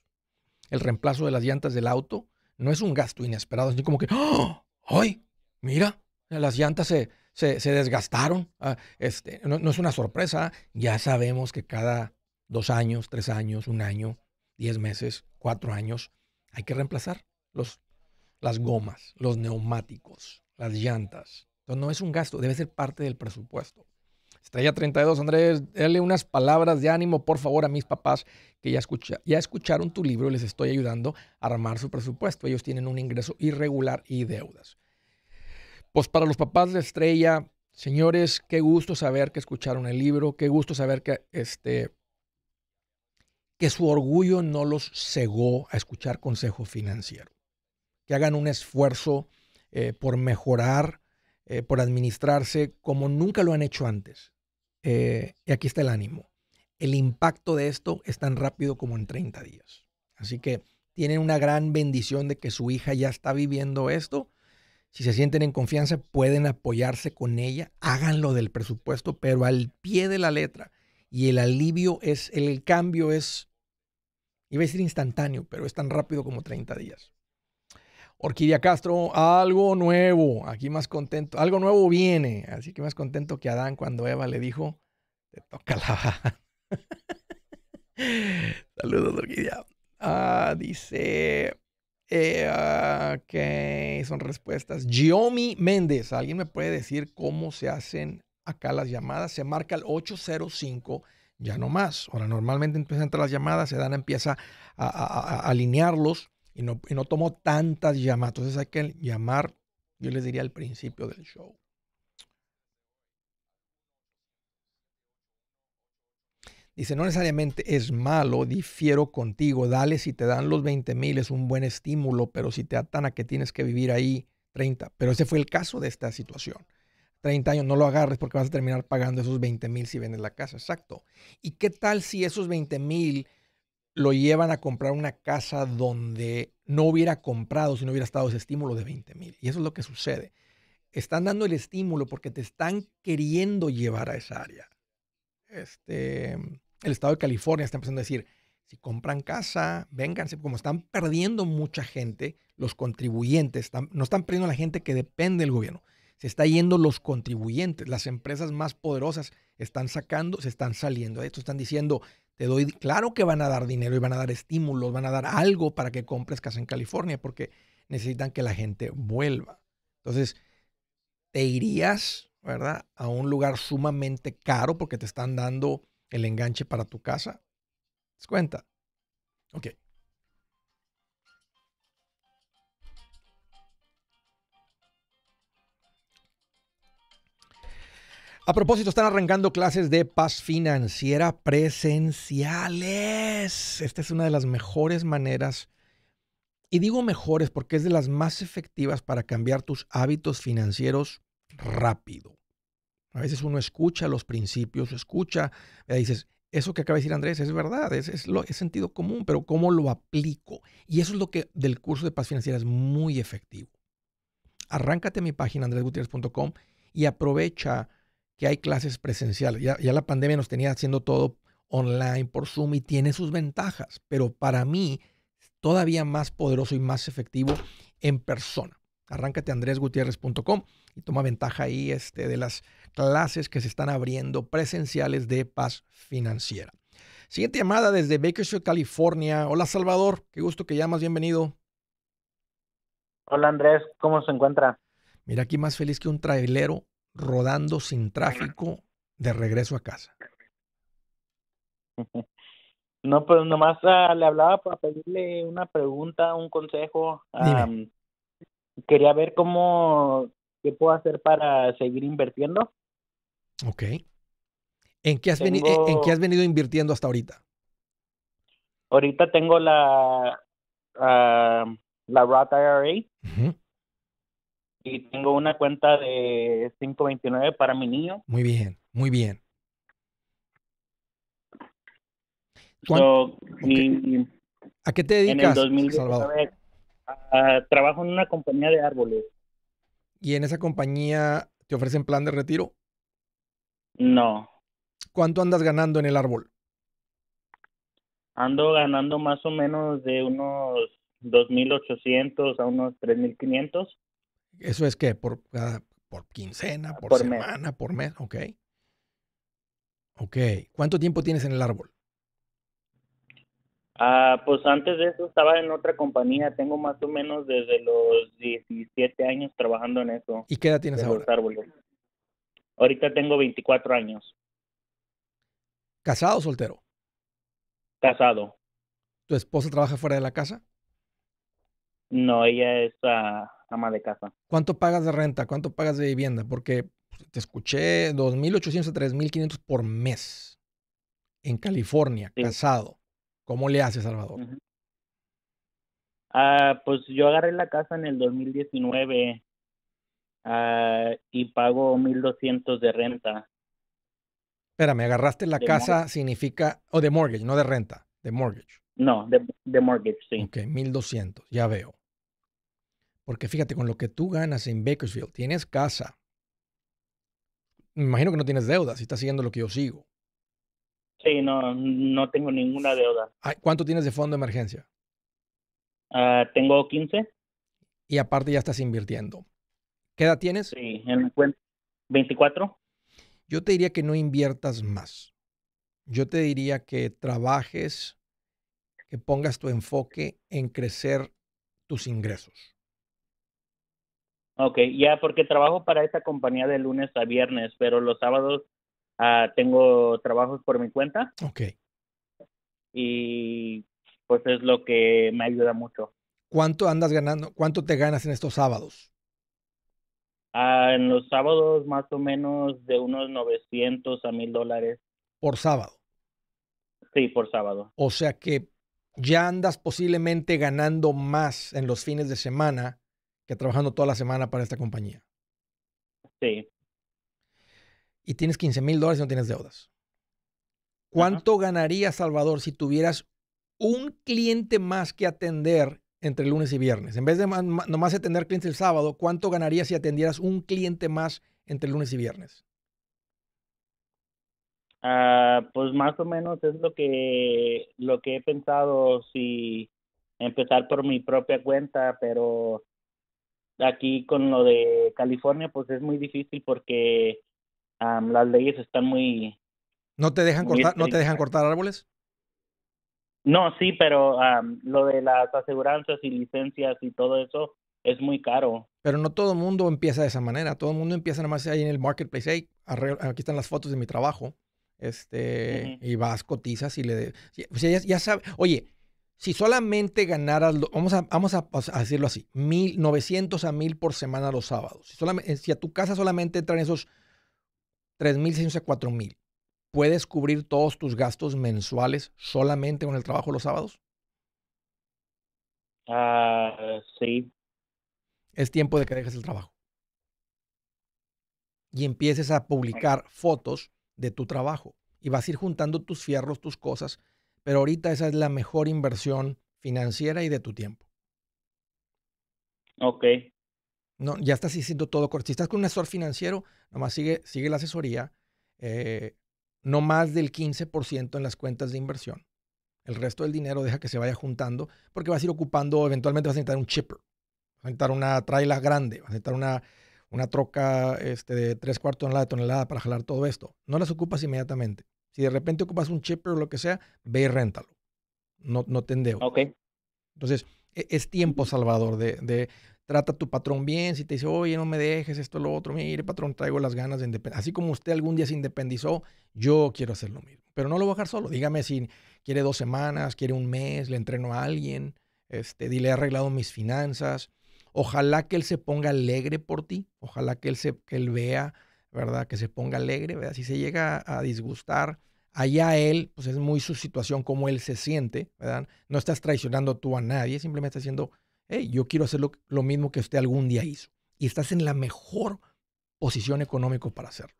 El reemplazo de las llantas del auto no es un gasto inesperado, es como que, ¡Oh! ¡ay! Mira, las llantas se, se, se desgastaron. Ah, este, no, es una sorpresa, ya sabemos que cada dos años, tres años, un año, diez meses, cuatro años, hay que reemplazar los, las gomas, los neumáticos las llantas. Entonces no es un gasto, debe ser parte del presupuesto. Estrella 32, Andrés, dale unas palabras de ánimo, por favor, a mis papás que ya, escucha, ya escucharon tu libro y les estoy ayudando a armar su presupuesto. Ellos tienen un ingreso irregular y deudas. Pues para los papás de Estrella, señores, qué gusto saber que escucharon el libro, qué gusto saber que, este, que su orgullo no los cegó a escuchar consejo financiero. Que hagan un esfuerzo eh, por mejorar, eh, por administrarse como nunca lo han hecho antes. Eh, y aquí está el ánimo. El impacto de esto es tan rápido como en 30 días. Así que tienen una gran bendición de que su hija ya está viviendo esto. Si se sienten en confianza, pueden apoyarse con ella. Háganlo del presupuesto, pero al pie de la letra. Y el alivio es, el cambio es, iba a decir instantáneo, pero es tan rápido como 30 días. Orquídea Castro, algo nuevo, aquí más contento, algo nuevo viene, así que más contento que Adán cuando Eva le dijo, te toca la baja. [LAUGHS] Saludos, Orquídea. Ah, dice, eh, ah, ok, son respuestas. Giomi Méndez, ¿alguien me puede decir cómo se hacen acá las llamadas? Se marca el 805 ya no más. Ahora, normalmente empiezan a entrar las llamadas, se dan, empieza a alinearlos y no, tomó tantas llamadas. Entonces hay que llamar, yo les diría al principio del show. Dice, no necesariamente es malo, difiero contigo, dale si te dan los 20 mil es un buen estímulo, pero si te atan a que tienes que vivir ahí 30. Pero ese fue el caso de esta situación. 30 años, no lo agarres porque vas a terminar pagando esos 20 mil si vendes la casa, exacto. ¿Y qué tal si esos 20 mil lo llevan a comprar una casa donde no hubiera comprado si no hubiera estado ese estímulo de 20 mil. Y eso es lo que sucede. Están dando el estímulo porque te están queriendo llevar a esa área. Este, el estado de California está empezando a decir, si compran casa, vénganse, como están perdiendo mucha gente, los contribuyentes, están, no están perdiendo la gente que depende del gobierno, se está yendo los contribuyentes, las empresas más poderosas están sacando, se están saliendo de esto, están diciendo, te doy, claro que van a dar dinero y van a dar estímulos, van a dar algo para que compres casa en California porque necesitan que la gente vuelva. Entonces, te irías, ¿verdad? A un lugar sumamente caro porque te están dando el enganche para tu casa. ¿Te das cuenta? Ok. A propósito, están arrancando clases de paz financiera presenciales. Esta es una de las mejores maneras, y digo mejores porque es de las más efectivas para cambiar tus hábitos financieros rápido. A veces uno escucha los principios, escucha, y eh, dices, eso que acaba de decir Andrés es verdad, es, lo, sentido común, pero ¿cómo lo aplico? Y eso es lo que del curso de paz financiera es muy efectivo. Arráncate a mi página andresgutierrez.com y aprovecha que hay clases presenciales. Ya, la pandemia nos tenía haciendo todo online por Zoom y tiene sus ventajas, pero para mí todavía más poderoso y más efectivo en persona. Arráncate andresgutierrez.com y toma ventaja ahí este, de las clases que se están abriendo presenciales de paz financiera. Siguiente llamada desde Bakersfield, California. Hola Salvador, qué gusto que llamas, bienvenido. Hola Andrés, ¿cómo se encuentra? Mira, aquí más feliz que un trailero rodando sin tráfico de regreso a casa? [LAUGHS] No, pues nomás ah, le hablaba para pedirle una pregunta, un consejo. quería ver cómo, qué puedo hacer para seguir invirtiendo. Ok. ¿En qué has, venido, qué has venido invirtiendo hasta ahorita? Ahorita tengo la, uh, la Roth IRA y tengo una cuenta de 529 para mi niño. Muy bien, muy bien. ¿A qué te dedicas, en el ah, trabajo en una compañía de árboles. ¿Y en esa compañía te ofrecen plan de retiro? No. ¿Cuánto andas ganando en el árbol? Ando ganando más o menos de unos 2.800 a unos 3.500. ¿Eso es qué? ¿Por, por quincena, por, semana, por mes? Ok. Ok. ¿Cuánto tiempo tienes en el árbol? Ah, pues antes de eso estaba en otra compañía. Tengo más o menos desde los 17 años trabajando en eso. ¿Y qué edad tienes ahora? Ahorita tengo 24 años. ¿Casado o soltero? Casado. ¿Tu esposa trabaja fuera de la casa? No, ella es ah, ama de casa. ¿Cuánto pagas de renta? ¿Cuánto pagas de vivienda? Porque te escuché 2.800 a 3.500 por mes en California, casado. ¿Cómo le hace Salvador? Ah, pues yo agarré la casa en el 2019 ah, y pago 1.200 de renta. Espérame, agarraste la casa significa, o de mortgage, no de renta, de mortgage. No, de, de mortgage, sí. Ok, 1.200, ya veo. Porque fíjate, con lo que tú ganas en Bakersfield, tienes casa. Me imagino que no tienes deuda si estás siguiendo lo que yo sigo. Sí, no, no tengo ninguna deuda. Ah, ¿Cuánto tienes de fondo de emergencia? Ah, tengo 15. Y aparte ya estás invirtiendo. ¿Qué edad tienes? Sí, en 24. Yo te diría que no inviertas más. Yo te diría que trabajes, que pongas tu enfoque en crecer tus ingresos. Ok, ya porque trabajo para esta compañía de lunes a viernes, pero los sábados ah, tengo trabajos por mi cuenta. Ok. Y pues es lo que me ayuda mucho. ¿Cuánto andas ganando? ¿Cuánto te ganas en estos sábados? Ah, en los sábados más o menos de unos 900 a 1000 dólares. ¿Por sábado? Sí, por sábado. O sea que ya andas posiblemente ganando más en los fines de semana que trabajando toda la semana para esta compañía. Sí. Y tienes 15 mil dólares y no tienes deudas. ¿Cuánto ganaría Salvador si tuvieras un cliente más que atender entre lunes y viernes? En vez de nomás atender clientes el sábado, ¿cuánto ganaría si atendieras un cliente más entre lunes y viernes? Ah, pues más o menos es lo que lo que he pensado si empezar por mi propia cuenta, pero aquí con lo de California, pues es muy difícil porque las leyes están muy... ¿No te dejan cortar, ¿no te dejan cortar árboles? No, sí, pero lo de las aseguranzas y licencias y todo eso es muy caro. Pero no todo el mundo empieza de esa manera. Todo el mundo empieza nada más ahí en el marketplace. aquí están las fotos de mi trabajo. Este, y vas, cotizas y le. ya Oye, si solamente ganaras, vamos a, vamos a, pues, decirlo así, 1.900 a 1000 por semana los sábados, si, solamente, eh, si a tu casa solamente entran esos 3,600 a 4000, ¿puedes cubrir todos tus gastos mensuales solamente con el trabajo los sábados? Ah, sí. Es tiempo de que dejes el trabajo y empieces a publicar fotos de tu trabajo. Y vas a ir juntando tus fierros, tus cosas, pero ahorita esa es la mejor inversión financiera y de tu tiempo. Ok. No, ya estás haciendo todo correcto. Si estás con un asesor financiero, nomás sigue, sigue la asesoría, eh, no más del 15% en las cuentas de inversión. El resto del dinero deja que se vaya juntando porque vas a ir ocupando, eventualmente vas a necesitar un chipper, vas a necesitar una trailer grande, vas a necesitar una, una troca este, de tres cuartos de tonelada para jalar todo esto. No las ocupas inmediatamente. Si de repente ocupas un chip o lo que sea, ve y réntalo. No, no te endeudo. Ok. Entonces, e, es tiempo, Salvador, de, de trata a tu patrón bien. Si te dice, oye, no me dejes esto, lo otro, mire, patrón, traigo las ganas de independizar. Así como usted algún día se independizó, yo quiero hacer lo mismo. Pero no lo voy a dejar solo. Dígame si quiere dos semanas, quiere un mes, le entreno a alguien, este, dile, he arreglado mis finanzas. Ojalá que él se ponga alegre por ti. Ojalá que él, se, que él vea ¿verdad? Que se ponga alegre, ¿verdad? Si se llega a disgustar, allá él, pues es muy su situación, cómo él se siente, ¿verdad? No estás traicionando tú a nadie, simplemente haciendo, hey, yo quiero hacer lo, mismo que usted algún día hizo. Y estás en la mejor posición económica para hacerlo.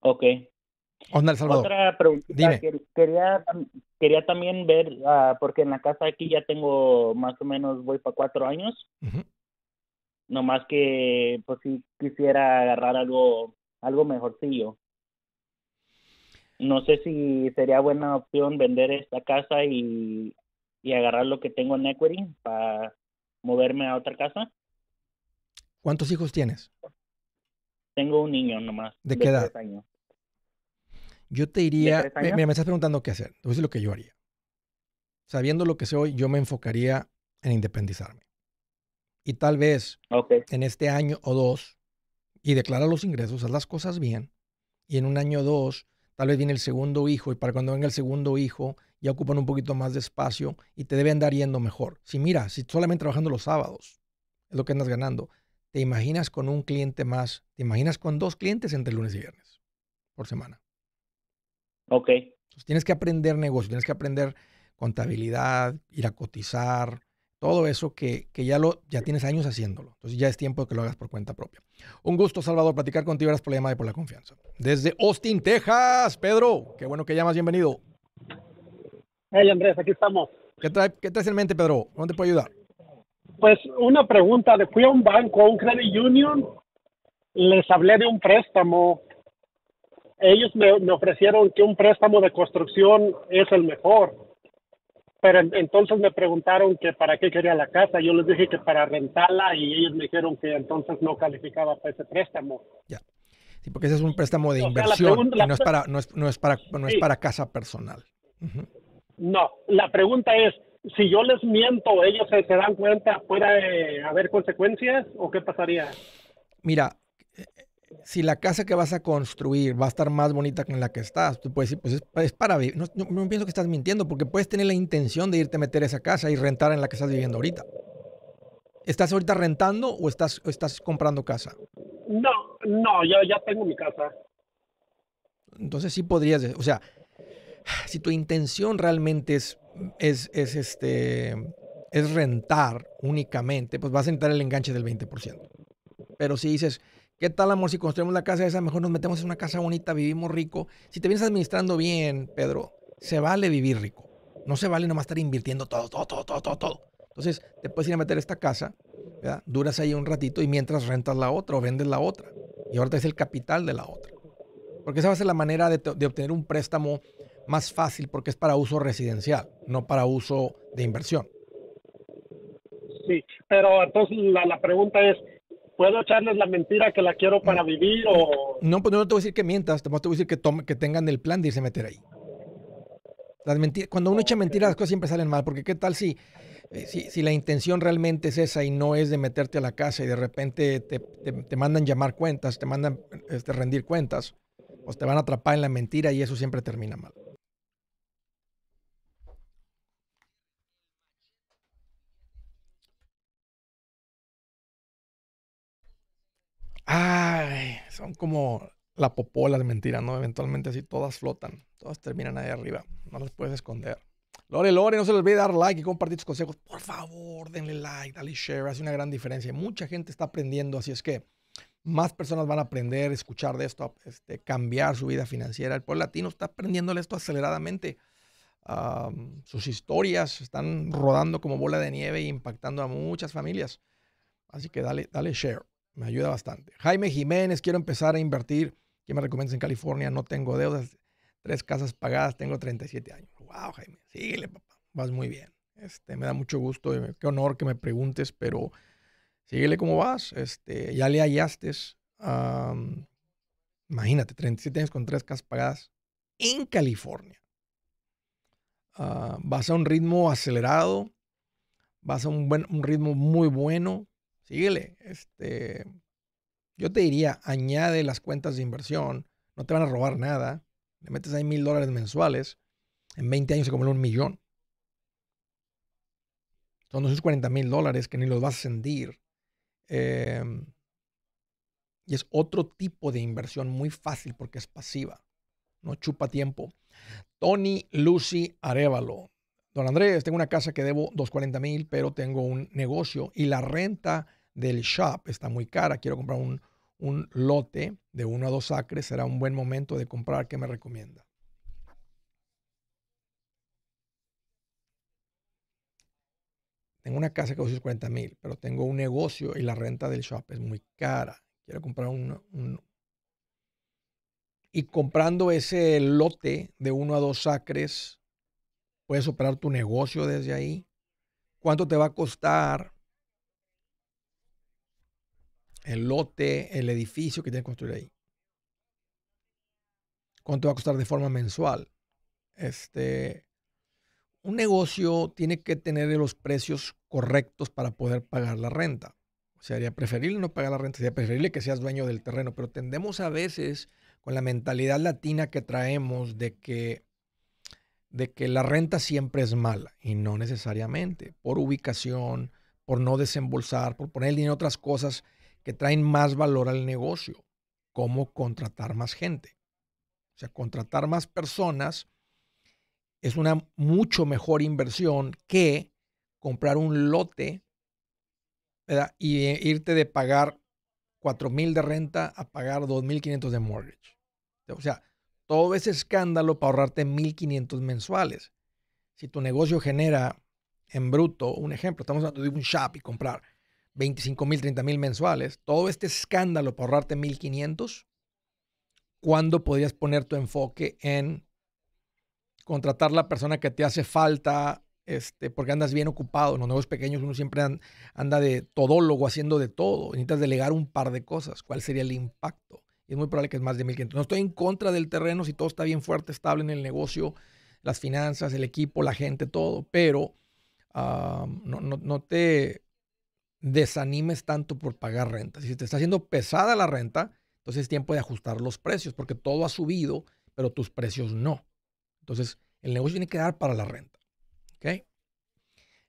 Ok. Onda Otra pregunta. quería, quería también ver, ah, porque en la casa aquí ya tengo más o menos, voy para cuatro años. Uh Nomás que pues si quisiera agarrar algo algo mejorcillo no sé si sería buena opción vender esta casa y, agarrar lo que tengo en equity para moverme a otra casa cuántos hijos tienes tengo un niño nomás de, qué edad yo te diría mira me estás preguntando qué hacer eso lo que yo haría sabiendo lo que soy, yo me enfocaría en independizarme y tal vez en este año o dos y declara los ingresos, haz las cosas bien y en un año o dos tal vez viene el segundo hijo y para cuando venga el segundo hijo ya ocupan un poquito más de espacio y te deben andar yendo mejor. Si mira, si solamente trabajando los sábados es lo que andas ganando, te imaginas con un cliente más, te imaginas con dos clientes entre lunes y viernes por semana. Ok. tienes que aprender negocio, tienes que aprender contabilidad, ir a cotizar, todo eso que, que, ya, lo, ya tienes años haciéndolo. Entonces ya es tiempo de que lo hagas por cuenta propia. Un gusto, Salvador, platicar contigo. Gracias por la llamada y por la confianza. Desde Austin, Texas, Pedro, qué bueno que llamas. Bienvenido. Hey, Andrés, aquí estamos. ¿Qué, trae, traes en mente, Pedro? ¿Dónde te puedo ayudar? Pues una pregunta. Fui a un banco, a un credit union, les hablé de un préstamo. Ellos me, me ofrecieron que un préstamo de construcción es el mejor pero entonces me preguntaron que para qué quería la casa. Yo les dije que para rentarla y ellos me dijeron que entonces no calificaba para ese préstamo. Ya. Sí, porque ese es un préstamo de inversión. y no, es para, no, es, no es para, no es para casa personal. No, la pregunta es, si yo les miento, ¿ellos se, se dan cuenta? ¿Puede haber consecuencias o qué pasaría? Mira, si la casa que vas a construir va a estar más bonita que en la que estás, tú puedes decir, pues es, para vivir. No, pienso que estás mintiendo, porque puedes tener la intención de irte a meter esa casa y rentar en la que estás viviendo ahorita. ¿Estás ahorita rentando o estás, comprando casa? No, no, yo ya tengo mi casa. Entonces sí podrías, o sea, si tu intención realmente es, es, este, es rentar únicamente, pues vas a necesitar el enganche del 20%. Pero si dices, ¿Qué tal, amor? Si construimos la casa esa, mejor nos metemos en una casa bonita, vivimos rico. Si te vienes administrando bien, Pedro, se vale vivir rico. No se vale nomás estar invirtiendo todo, todo, todo, todo, todo. Entonces, te puedes ir a meter esta casa, duras ahí un ratito y mientras rentas la otra o vendes la otra. Y ahora es el capital de la otra. Porque esa va a ser la manera de, obtener un préstamo más fácil porque es para uso residencial, no para uso de inversión. Sí, pero entonces la pregunta es, ¿Puedo echarles la mentira que la quiero para vivir o...? No, pues no te voy a decir que mientas, te voy a decir que, que tengan el plan de irse a meter ahí. cuando uno echa mentiras, las cosas siempre salen mal, porque qué tal si, eh, si, si, la intención realmente es esa y no es de meterte a la casa y de repente te, te, mandan llamar cuentas, te mandan este, rendir cuentas, pues te van a atrapar en la mentira y eso siempre termina mal. Ay, son como la popola de mentira, ¿no? Eventualmente así todas flotan, todas terminan ahí arriba, no las puedes esconder. Lore, Lore, no se les olvide dar like y compartir tus consejos. Por favor, denle like, dale share, hace una gran diferencia. Mucha gente está aprendiendo, así es que más personas van a aprender, escuchar de esto, este, cambiar su vida financiera. El pueblo latino está aprendiéndole esto aceleradamente. sus historias están rodando como bola de nieve e impactando a muchas familias. Así que dale, dale share me ayuda bastante. Jaime Jiménez, quiero empezar a invertir. ¿Qué me recomiendas en California? No tengo deudas, tres casas pagadas, tengo 37 años. Wow, Jaime, síguele, papá, vas muy bien. Este, me da mucho gusto, eh, qué honor que me preguntes, pero síguele cómo vas. Este, ya le hallaste. imagínate, 37 años con tres casas pagadas en California. Ah, vas a un ritmo acelerado, vas a un, buen, un ritmo muy bueno síguele. Este, yo te diría, añade las cuentas de inversión, no te van a robar nada. Le metes ahí mil dólares mensuales, en 20 años se acumula un millón. Son 240 mil dólares que ni los vas a sentir. Em, y es otro tipo de inversión muy fácil porque es pasiva. No chupa tiempo. Tony Lucy Arevalo. Don Andrés, tengo una casa que debo 240 mil, pero tengo un negocio y la renta del shop está muy cara, quiero comprar un, lote de uno a dos acres, será un buen momento de comprar. ¿Qué me recomienda? Tengo una casa que es 40 mil, pero tengo un negocio y la renta del shop es muy cara. Quiero comprar un, Y comprando ese lote de uno a dos acres, puedes operar tu negocio desde ahí. ¿Cuánto te va a costar el lote, el edificio que tiene que construir ahí. ¿Cuánto va a costar de forma mensual? Este, un negocio tiene que tener los precios correctos para poder pagar la renta. O sea, sería preferible no pagar la renta, sería preferible que seas dueño del terreno, pero tendemos a veces con la mentalidad latina que traemos de que, de que la renta siempre es mala y no necesariamente, por ubicación, por no desembolsar, por poner el dinero en otras cosas que traen más valor al negocio, como contratar más gente. O sea, contratar más personas es una mucho mejor inversión que comprar un lote y eh, irte de pagar 4,000 de renta a pagar 2.500 de mortgage. O sea, todo ese escándalo para ahorrarte 1.500 mensuales. Si tu negocio genera en bruto, un ejemplo, estamos hablando de un shop y comprar 25 mil, 30 mil mensuales, todo este escándalo para ahorrarte 1.500, ¿cuándo podrías poner tu enfoque en contratar la persona que te hace falta? Este, porque andas bien ocupado. En los negocios pequeños uno siempre anda de todólogo haciendo de todo. Necesitas delegar un par de cosas. ¿Cuál sería el impacto? es muy probable que es más de 1.500. No estoy en contra del terreno si todo está bien fuerte, estable en el negocio, las finanzas, el equipo, la gente, todo, pero ah, no, no, no, te desanimes tanto por pagar renta. Si te está haciendo pesada la renta, entonces es tiempo de ajustar los precios, porque todo ha subido, pero tus precios no. Entonces, el negocio tiene que dar para la renta. ¿Ok?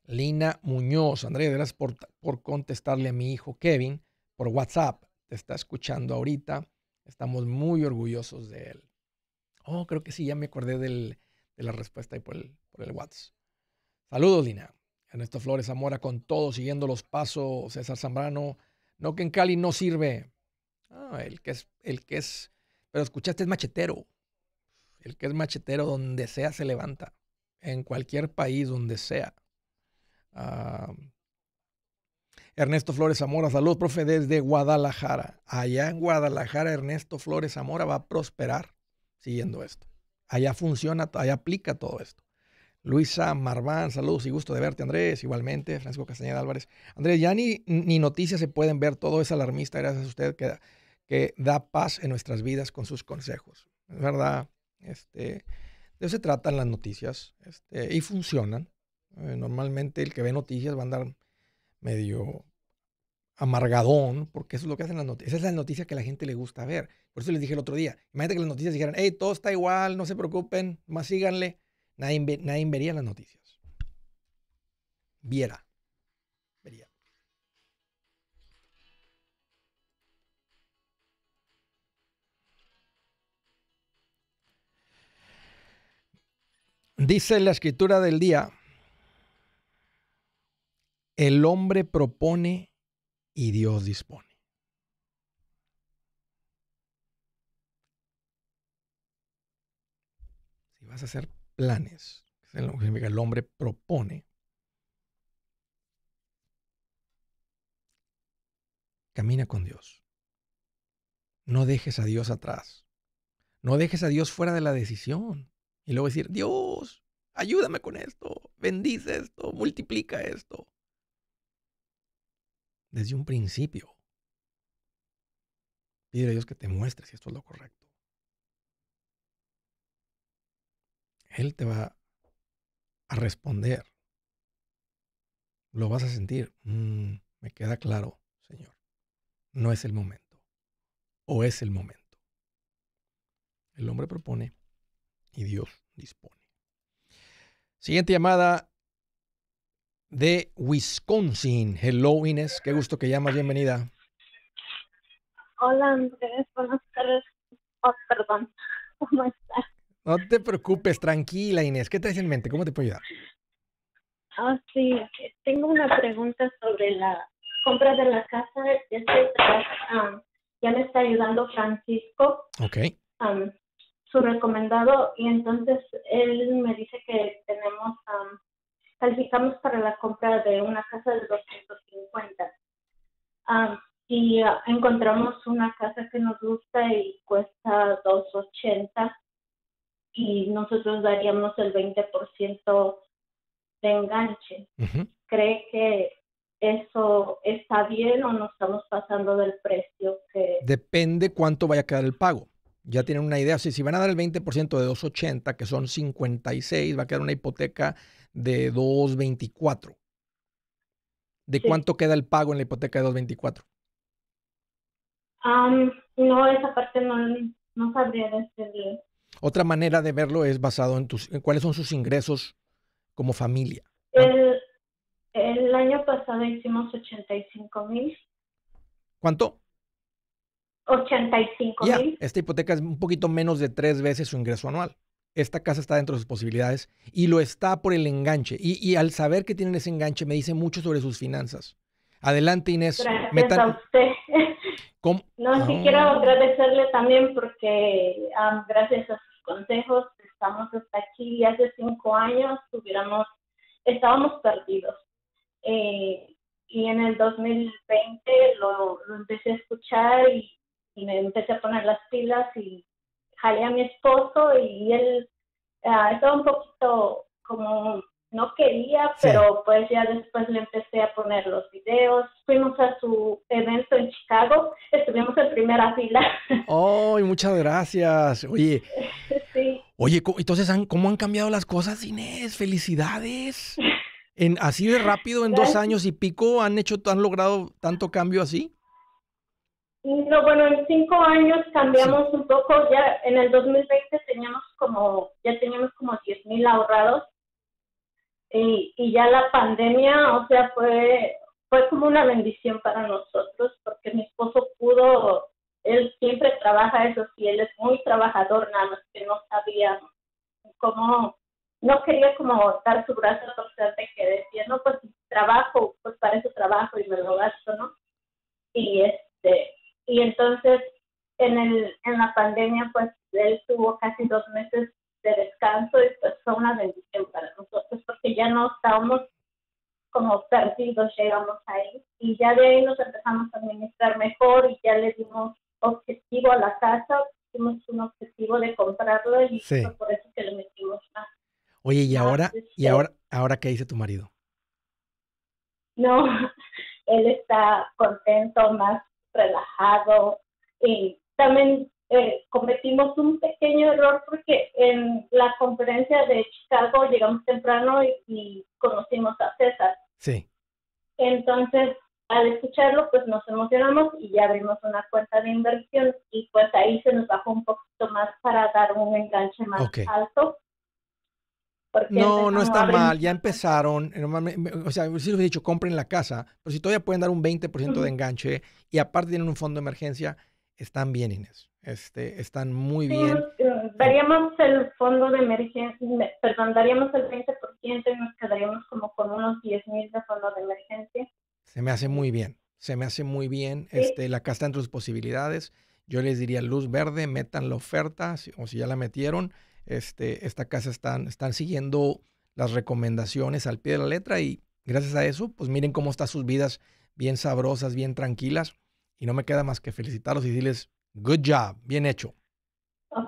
Lina Muñoz, Andrea, gracias por, por contestarle a mi hijo Kevin por WhatsApp. Te está escuchando ahorita. Estamos muy orgullosos de él. Oh, creo que sí, ya me acordé de la respuesta por el, por el WhatsApp. Saludos, Lina. Ernesto Flores Zamora con todo, siguiendo los pasos, César Zambrano. No que en Cali no sirve. Ah, el que es, el que es, pero escuchaste, es machetero. El que es machetero donde sea se levanta. En cualquier país, donde sea. Ah, Ernesto Flores Zamora, salud, profe, desde Guadalajara. Allá en Guadalajara, Ernesto Flores Zamora va a prosperar siguiendo esto. Allá funciona, allá aplica todo esto. Luisa Marván, saludos y gusto de verte, Andrés. Igualmente, Francisco Castañeda Álvarez. Andrés, ya ni, ni noticias se pueden ver, todo es alarmista gracias a usted que, que da paz en nuestras vidas con sus consejos. Es verdad, este, de eso se tratan las noticias este, y funcionan. Eh, normalmente el que ve noticias va a andar medio amargadón, porque eso es lo que hacen las noticias. Esa es la noticia que a la gente le gusta ver. Por eso les dije el otro día, imagínate que las noticias dijeran, hey, todo está igual, no se preocupen, más síganle. Nadie, vería las noticias. Viera. Vería. Dice la escritura del día, el hombre propone y Dios dispone. Si vas a ser planes, el hombre propone, camina con Dios. No dejes a Dios atrás. No dejes a Dios fuera de la decisión. Y luego decir, Dios, ayúdame con esto, bendice esto, multiplica esto. Desde un principio. Pide a Dios que te muestre si esto es lo correcto. Él te va a responder. Lo vas a sentir. Mm, me queda claro, Señor. No es el momento. O es el momento. El hombre propone y Dios dispone. Siguiente llamada de Wisconsin. Hello, Inés. Qué gusto que llamas. Bienvenida. Hola, Andrés. Buenas tardes. Oh, perdón. [LAUGHS] ¿Cómo estás? No te preocupes, tranquila Inés. ¿Qué te hace en mente? ¿Cómo te puedo ayudar? Ah, sí. Tengo una pregunta sobre la compra de la casa. Este, ah, ya me está ayudando Francisco. Ok. Ah, su recomendado y entonces él me dice que tenemos, ah, calificamos para la compra de una casa de 250. y encontramos una casa que nos gusta y cuesta 280 y nosotros daríamos el 20% de enganche. ¿Cree que eso está bien o nos estamos pasando del precio que... Depende cuánto vaya a quedar el pago. Ya tienen una idea, si, si van a dar el 20% de 2.80, que son 56, va a quedar una hipoteca de 2.24. ¿De cuánto queda el pago en la hipoteca de 2.24? Um, no, esa parte no, no sabría decirle. Otra manera de verlo es basado en, tus, cuáles son sus ingresos como familia. El, año pasado hicimos 85 mil. ¿Cuánto? 85 mil. esta hipoteca es un poquito menos de tres veces su ingreso anual. Esta casa está dentro de sus posibilidades y lo está por el enganche. Y, al saber que tienen ese enganche me dice mucho sobre sus finanzas. Adelante, Inés. Gracias a usted. No, si quiero agradecerle también porque ah, gracias a consejos, estamos hasta aquí hace cinco años, tuviéramos, estábamos perdidos. Eh, y en el 2020 lo, empecé a escuchar y, me empecé a poner las pilas y jalé a mi esposo y él ah, estaba un poquito como no quería, pero pues ya después le empecé a poner los videos. Fuimos a su evento en Chicago, estuvimos en primera fila. [LAUGHS] ¡Ay, oh, muchas gracias! Oye. Oye, entonces, ¿cómo han cambiado las cosas, Inés? ¡Felicidades! En, así de rápido, en dos años y pico, ¿han hecho, han logrado tanto cambio así? No, bueno, en cinco años cambiamos un poco. Ya en el 2020 teníamos como, ya teníamos como 10 mil ahorrados y, ya la pandemia, o sea, fue, fue como una bendición para nosotros porque mi esposo pudo, él siempre trabaja eso y él es muy trabajador, nada más que no sabía cómo, no quería como dar su brazo a torcer que decía, no, pues trabajo, pues para eso trabajo y me lo gasto, ¿no? Y este, y entonces en el, en la pandemia pues él tuvo casi dos meses descanso y pues fue una bendición para nosotros porque ya no estábamos como perdidos, llegamos ahí y ya de ahí nos empezamos a administrar mejor y ya le dimos objetivo a la casa, pusimos un objetivo de comprarlo y por eso que le metimos más. Oye, ¿y ahora, y ahora, ahora qué dice tu marido? No, [LAUGHS] él está contento, más relajado y también eh, cometimos un pequeño error porque en la conferencia de Chicago llegamos temprano y, conocimos a César. Sí. Entonces, al escucharlo, pues nos emocionamos y ya abrimos una cuenta de inversión y pues ahí se nos bajó un poquito más para dar un enganche más alto. No, no está mal, ya empezaron, o sea, si les he dicho, compren la casa, pero si todavía pueden dar un 20% de enganche y aparte tienen un fondo de emergencia, están bien, Inés. Este, están muy bien. Eh, daríamos el fondo de emergencia, perdón, daríamos el 20% y nos quedaríamos como con unos 10 mil de fondo de emergencia. Se me hace muy bien, se me hace muy bien. La Este, la, casa entre sus posibilidades. Yo les diría luz verde, metan la oferta, o si ya la metieron. Este, esta casa están, están siguiendo las recomendaciones al pie de la letra y gracias a eso, pues miren cómo están sus vidas bien sabrosas, bien tranquilas. Y no me queda más que felicitarlos y decirles, good job, bien hecho. Oh,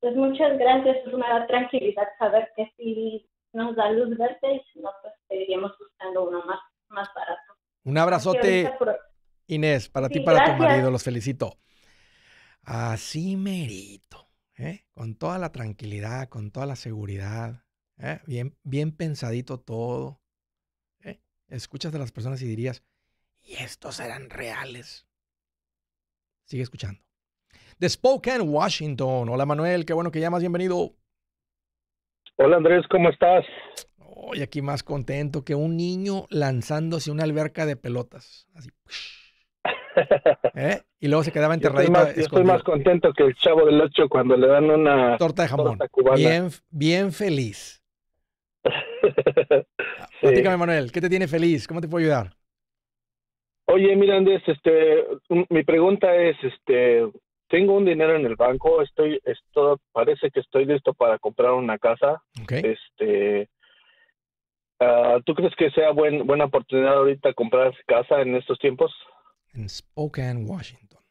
pues muchas gracias, es pues una tranquilidad saber que si nos da luz verde y si no, pues seguiríamos buscando uno más, más barato. Un abrazote, Inés, para ti y para tu marido, los felicito. Así merito, ¿eh? con toda la tranquilidad, con toda la seguridad, ¿eh? bien, bien pensadito todo. ¿eh? Escuchas de las personas y dirías, y estos eran reales. Sigue escuchando. De Spoken Washington. Hola Manuel, qué bueno que llamas, bienvenido. Hola Andrés, ¿cómo estás? Hoy aquí más contento que un niño lanzándose una alberca de pelotas. Así. [LAUGHS] ¿eh? Y luego se quedaba enterradito. estoy, más, contento que el chavo del 8 cuando le dan una torta de jamón. Bien, bien feliz. [LAUGHS] Platícame, Manuel, ¿qué te tiene feliz? ¿Cómo te puedo ayudar? Oye, Mirandes, este, mi pregunta es, este, tengo un dinero en el banco, estoy, esto, parece que estoy listo para comprar una casa. Este, ah, ¿tú crees que sea buen, buena oportunidad ahorita comprar casa en estos tiempos? En Spokane, Washington.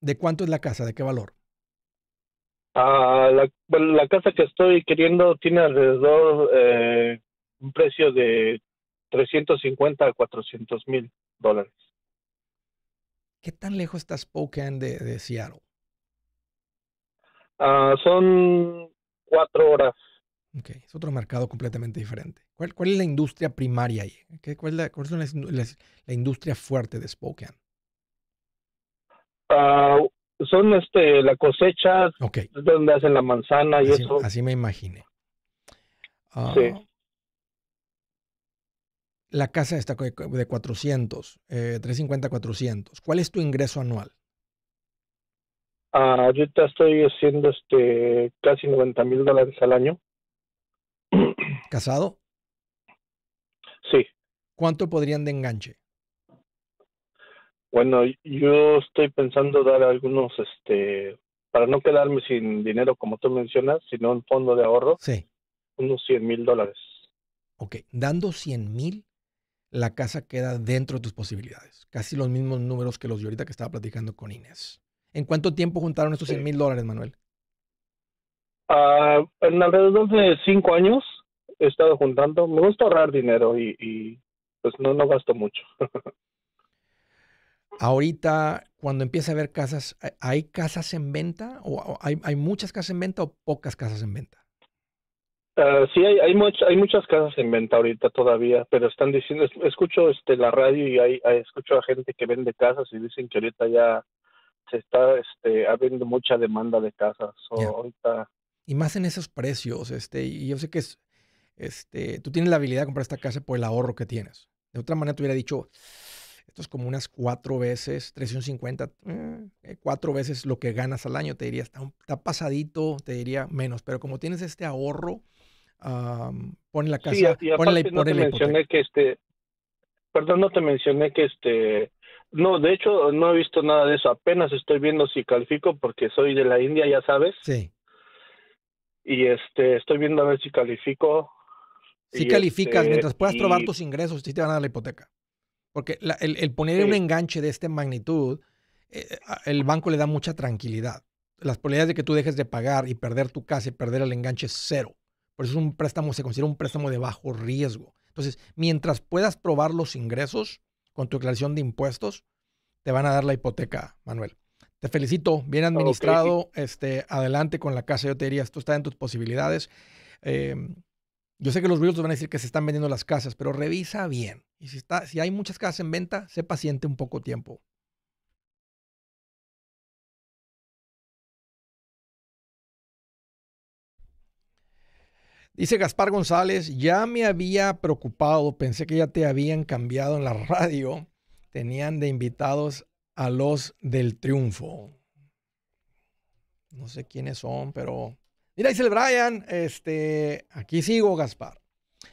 ¿De cuánto es la casa? ¿De qué valor? Ah, la, casa que estoy queriendo tiene alrededor eh, un precio de 350 a 400 mil dólares. ¿Qué tan lejos está Spokane de, de Seattle? Ah, son cuatro horas. Ok, es otro mercado completamente diferente. ¿Cuál, cuál es la industria primaria ahí? ¿Qué, cuál, es la, industria fuerte de Spokane? Ah, son este, la cosecha, donde hacen la manzana y eso. Así me imaginé. sí. Ah, la casa está de 400, 350, 400. ¿Cuál es tu ingreso anual? Ah, te estoy haciendo este casi 90 mil dólares al año. [CLEARS THROAT] ¿Casado? Sí. ¿Cuánto podrían de enganche? Bueno, yo estoy pensando dar algunos, este, para no quedarme sin dinero, como tú mencionas, sino un fondo de ahorro. Sí. Unos 100 mil dólares. Ok, dando 100 mil la casa queda dentro de tus posibilidades. Casi los mismos números que los de ahorita que estaba platicando con Inés. ¿En cuánto tiempo juntaron estos 100 mil dólares, Manuel? Ah, en alrededor de cinco años he estado juntando. Me gusta ahorrar dinero y, pues no, no gasto mucho. [LAUGHS] Ahorita, cuando empieza a ver casas, ¿hay casas en venta? ¿O hay muchas casas en venta o pocas casas en venta? Ah, sí, hay, hay, muchas hay muchas casas en venta ahorita todavía, pero están diciendo, escucho este, la radio y hay, escucho a gente que vende casas y dicen que ahorita ya se está este, habiendo mucha demanda de casas. ahorita... Y más en esos precios, este, y yo sé que es, este, tú tienes la habilidad de comprar esta casa por el ahorro que tienes. De otra manera te hubiera dicho, esto es como unas cuatro veces, 350, eh, cuatro veces lo que ganas al año, te diría, está pasadito, te diría menos, pero como tienes este ahorro, pone la casa, pone la, no que este, perdón, no te mencioné que este, no, de hecho no he visto nada de eso, apenas estoy viendo si califico porque soy de la India, ya sabes. Sí. Y este, estoy viendo a ver si califico. Si calificas, este, mientras puedas probar tus ingresos, si te van a dar la hipoteca. Porque el, poner un enganche de esta magnitud, eh, el banco le da mucha tranquilidad. Las probabilidades de que tú dejes de pagar y perder tu casa y perder el enganche es cero. Por eso es un préstamo, se considera un préstamo de bajo riesgo. Entonces, mientras puedas probar los ingresos con tu declaración de impuestos, te van a dar la hipoteca, Manuel. Te felicito, bien administrado, este, adelante con la casa, yo te diría, esto está en tus posibilidades. Em, yo sé que los te van a decir que se están vendiendo las casas, pero revisa bien. Y si, está, si hay muchas casas en venta, sé paciente un poco tiempo. Dice Gaspar González, ya me había preocupado, pensé que ya te habían cambiado en la [LAUGHS] radio. Tenían de invitados a los del triunfo. No sé quiénes son, pero... Mira, dice el Brian, este, aquí sigo Gaspar.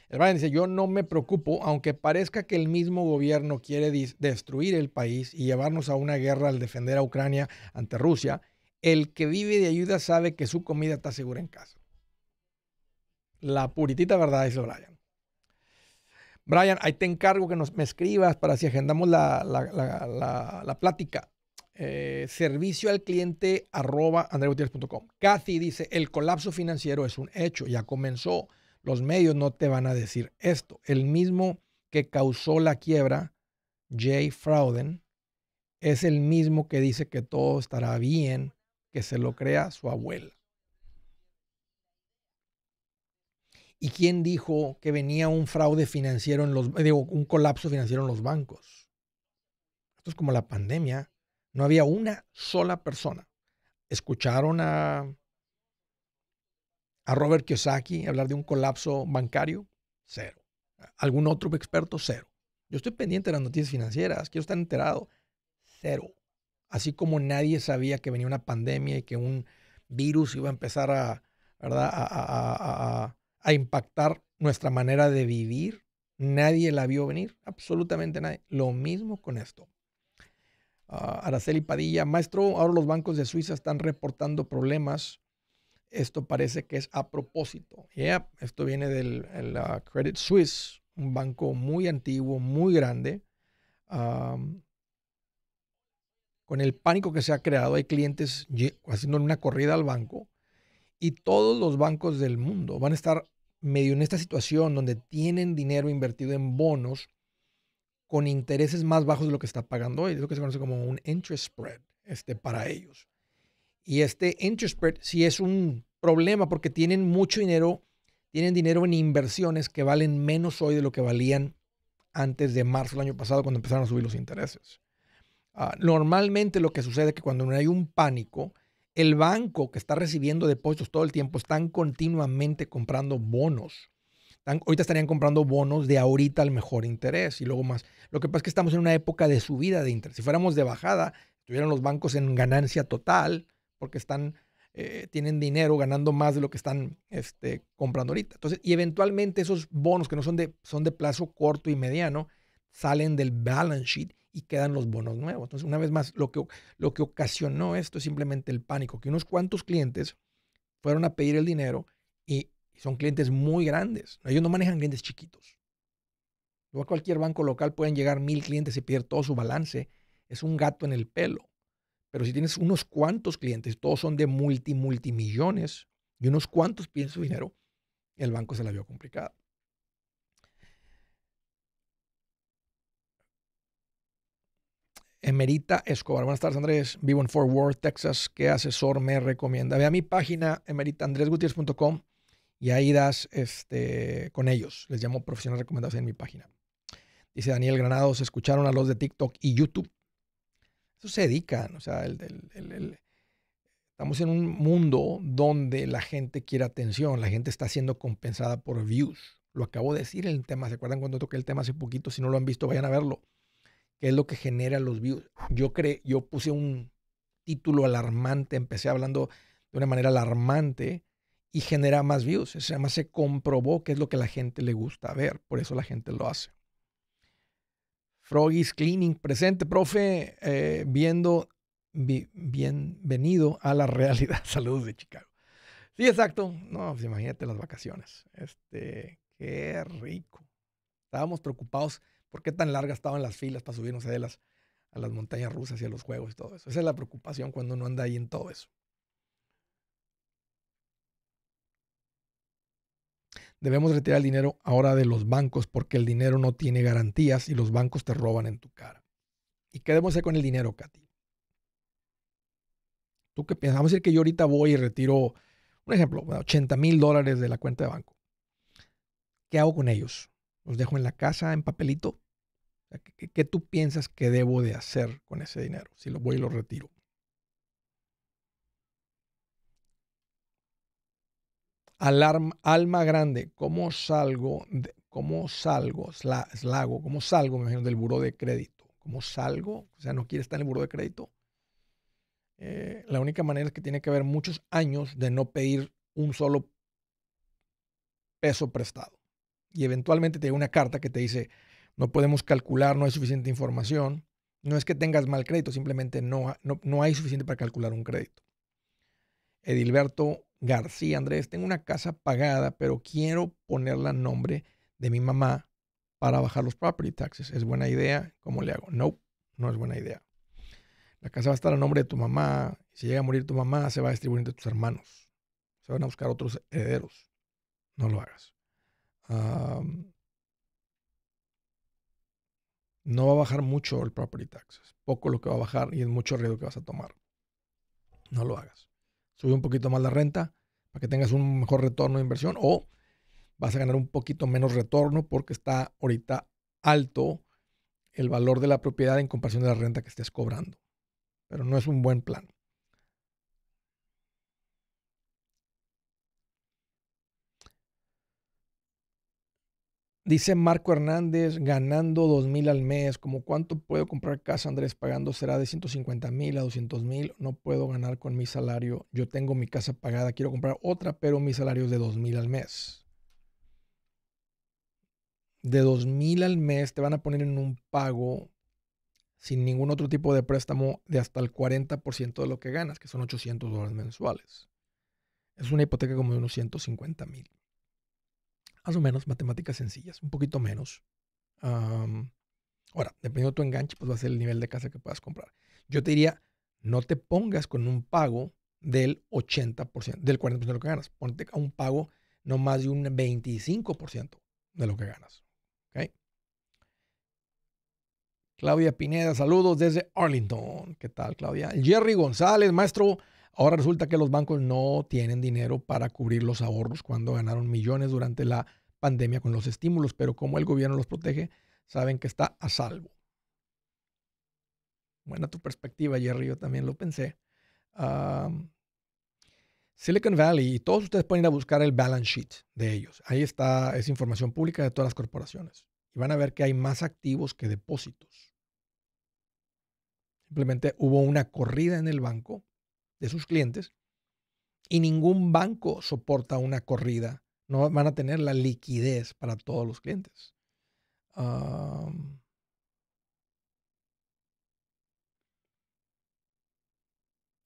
El Brian dice, yo no me preocupo, aunque parezca que el mismo gobierno quiere destruir el país y llevarnos a una guerra al defender a Ucrania ante Rusia, el que vive de ayuda sabe que su comida está segura en casa. La puritita verdad, dice Brian. Brian, ahí te encargo que nos, me escribas para si agendamos la, plática. Eh, servicio al cliente arroba .com. Kathy dice, el colapso financiero es un hecho, ya comenzó. Los medios no te van a decir esto. El mismo que causó la quiebra, Jay Frauden, es el mismo que dice que todo estará bien, que se lo crea su abuela. ¿Y quién dijo que venía un fraude financiero en los, digo, un colapso financiero en los bancos? Esto es como la pandemia. No había una sola persona. Escucharon a, a Robert Kiyosaki hablar de un colapso bancario. Cero. ¿Algún otro experto? Cero. Yo estoy pendiente de las noticias financieras. Quiero estar enterado. Cero. Así como nadie sabía que venía una pandemia y que un virus iba a empezar a, ¿verdad? a a impactar nuestra manera de vivir. Nadie la vio venir, absolutamente nadie. Lo mismo con esto. Ah, Araceli Padilla, maestro, ahora los bancos de Suiza están reportando problemas. Esto parece que es a propósito. esto viene del ah, Credit Suisse, un banco muy antiguo, muy grande. con el pánico que se ha creado, hay clientes haciendo una corrida al banco y todos los bancos del mundo van a estar medio en esta situación donde tienen dinero invertido en bonos con intereses más bajos de lo que está pagando hoy. Es lo que se conoce como un interest spread este, para ellos. Y este interest spread sí es un problema porque tienen mucho dinero, tienen dinero en inversiones que valen menos hoy de lo que valían antes de marzo del año pasado cuando empezaron a subir los intereses. Ah, normalmente lo que sucede es que cuando hay un pánico, el banco que está recibiendo depósitos todo el tiempo están continuamente comprando bonos. ahorita estarían comprando bonos de ahorita al mejor interés y luego más. Lo que pasa es que estamos en una época de subida de interés. Si fuéramos de bajada, estuvieran los bancos en ganancia total porque están, eh, tienen dinero ganando más de lo que están este, comprando ahorita. Entonces, y eventualmente esos bonos que no son de, son de plazo corto y mediano salen del balance sheet y quedan los bonos nuevos. Entonces, una vez más, lo que, lo que ocasionó esto es simplemente el pánico, que unos cuantos clientes fueron a pedir el dinero y son clientes muy grandes. Ellos no manejan clientes chiquitos. Luego a cualquier banco local pueden llegar mil clientes y pedir todo su balance. Es un gato en el pelo. Pero si tienes unos cuantos clientes, todos son de multi, multimillones, y unos cuantos piden su dinero, el banco se la vio complicado Emerita Escobar. Buenas tardes, Andrés. Vivo en Fort Worth, Texas. ¿Qué asesor me recomienda? Ve a mi página emeritaandresgutierrez.com y ahí das este, con ellos. Les llamo profesionales recomendados en mi página. Dice Daniel Granados, escucharon a los de TikTok y YouTube. Eso se dedican. O sea, estamos en un mundo donde la gente quiere atención, la gente está siendo compensada por views. Lo acabo de decir en el tema. ¿Se acuerdan cuando toqué el tema hace poquito? Si no lo han visto, vayan a verlo que es lo que genera los views. Yo, yo puse un título alarmante, empecé hablando de una manera alarmante y genera más views. O se comprobó que es lo que la gente le gusta ver, por eso la gente lo hace. Froggy's Cleaning presente, profe, eh, viendo, bienvenido a la realidad. [LAUGHS] Saludos de Chicago. Sí, exacto. No, pues, imagínate las vacaciones. Este, qué rico. Estábamos preocupados ¿Por qué tan largas estaban las filas para subirnos de a las montañas rusas y a los juegos y todo eso? Esa es la preocupación cuando uno anda ahí en todo eso. Debemos retirar el dinero ahora de los bancos porque el dinero no tiene garantías y los bancos te roban en tu cara. ¿Y qué debemos hacer con el dinero, Katy? ¿Tú qué piensas? Vamos a decir que yo ahorita voy y retiro, un ejemplo, 80 mil dólares de la cuenta de banco. ¿Qué hago con ellos? los dejo en la casa en papelito. ¿Qué, tú piensas que debo de hacer con ese dinero si lo voy y lo retiro? alma grande, ¿cómo salgo, de, cómo salgo, la slago, cómo salgo, me imagino, del buró de crédito? ¿Cómo salgo? O sea, no quiere estar en el buró de crédito. Eh, la única manera es que tiene que haber muchos años de no pedir un solo peso prestado y eventualmente te llega una carta que te dice, no podemos calcular, no hay suficiente información, no es que tengas mal crédito, simplemente no, no, hay suficiente para calcular un crédito. Edilberto García Andrés, tengo una casa pagada, pero quiero ponerla en nombre de mi mamá para bajar los property taxes. ¿Es buena idea? ¿Cómo le hago? No, no es buena idea. La casa va a estar a nombre de tu mamá. Si llega a morir tu mamá, se va a distribuir entre tus hermanos. Se van a buscar otros herederos. No lo hagas no va a bajar mucho el property tax. poco lo que va a bajar y es mucho riesgo que vas a tomar. No lo hagas. Sube un poquito más la renta para que tengas un mejor retorno de inversión o vas a ganar un poquito menos retorno porque está ahorita alto el valor de la propiedad en comparación de la renta que estés cobrando. Pero no es un buen plan. Dice Marco Hernández, ganando $2,000 mil al mes, como cuánto puedo comprar casa, Andrés, pagando será de 150 mil a 200 mil, no puedo ganar con mi salario, yo tengo mi casa pagada, quiero comprar otra, pero mi salario es de 2 mil al mes. De 2 mil al mes te van a poner en un pago sin ningún otro tipo de préstamo de hasta el 40% de lo que ganas, que son 800 dólares mensuales. Es una hipoteca como de unos 150 mil más o menos, matemáticas sencillas, un poquito menos. ahora, dependiendo de tu enganche, pues va a ser el nivel de casa que puedas comprar. Yo te diría, no te pongas con un pago del 80%, del 40% de lo que ganas. Ponte a un pago no más de un 25% de lo que ganas. ¿okay? Claudia Pineda, saludos desde Arlington. ¿Qué tal, Claudia? Jerry González, maestro, Ahora resulta que los bancos no tienen dinero para cubrir los ahorros cuando ganaron millones durante la pandemia con los estímulos, pero como el gobierno los protege, saben que está a salvo. Buena tu perspectiva, Jerry, yo también lo pensé. Silicon Valley, y todos ustedes pueden ir a buscar el balance sheet de ellos. Ahí está, esa información pública de todas las corporaciones. Y van a ver que hay más activos que depósitos. Simplemente hubo una corrida en el banco de sus clientes y ningún banco soporta una corrida. No van a tener la liquidez para todos los clientes.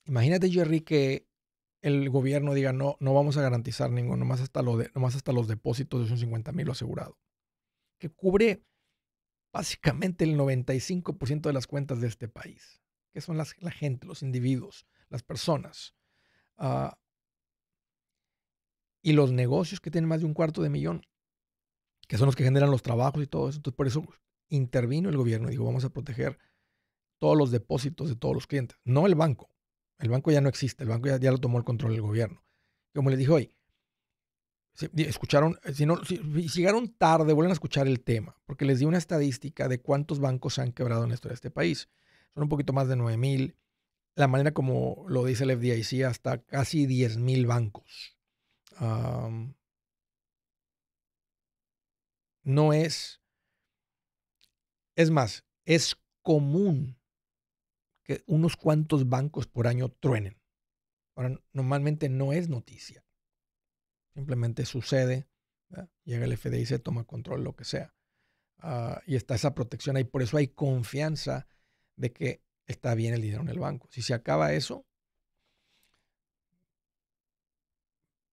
imagínate, Jerry, que el gobierno diga no, no vamos a garantizar ninguno, nomás hasta, lo de, hasta los depósitos de un 50 mil asegurado. Que cubre básicamente el 95% de las cuentas de este país, que son las, la gente, los individuos las personas. Ah, y los negocios que tienen más de un cuarto de millón, que son los que generan los trabajos y todo eso. Entonces, por eso intervino el gobierno y dijo, vamos a proteger todos los depósitos de todos los clientes, no el banco. El banco ya no existe, el banco ya, lo tomó el control del gobierno. Como les dije hoy, si, escucharon, eh, si, no, llegaron tarde, vuelven a escuchar el tema, porque les di una estadística de cuántos bancos se han quebrado en la historia de este país. Son un poquito más de 9 mil la manera como lo dice el FDIC, hasta casi 10.000 bancos. no es, es más, es común que unos cuantos bancos por año truenen. Ahora, normalmente no es noticia. Simplemente sucede, llega el FDIC, toma control, lo que sea. Ah, y está esa protección ahí. Por eso hay confianza de que está bien el dinero en el banco. Si se acaba eso,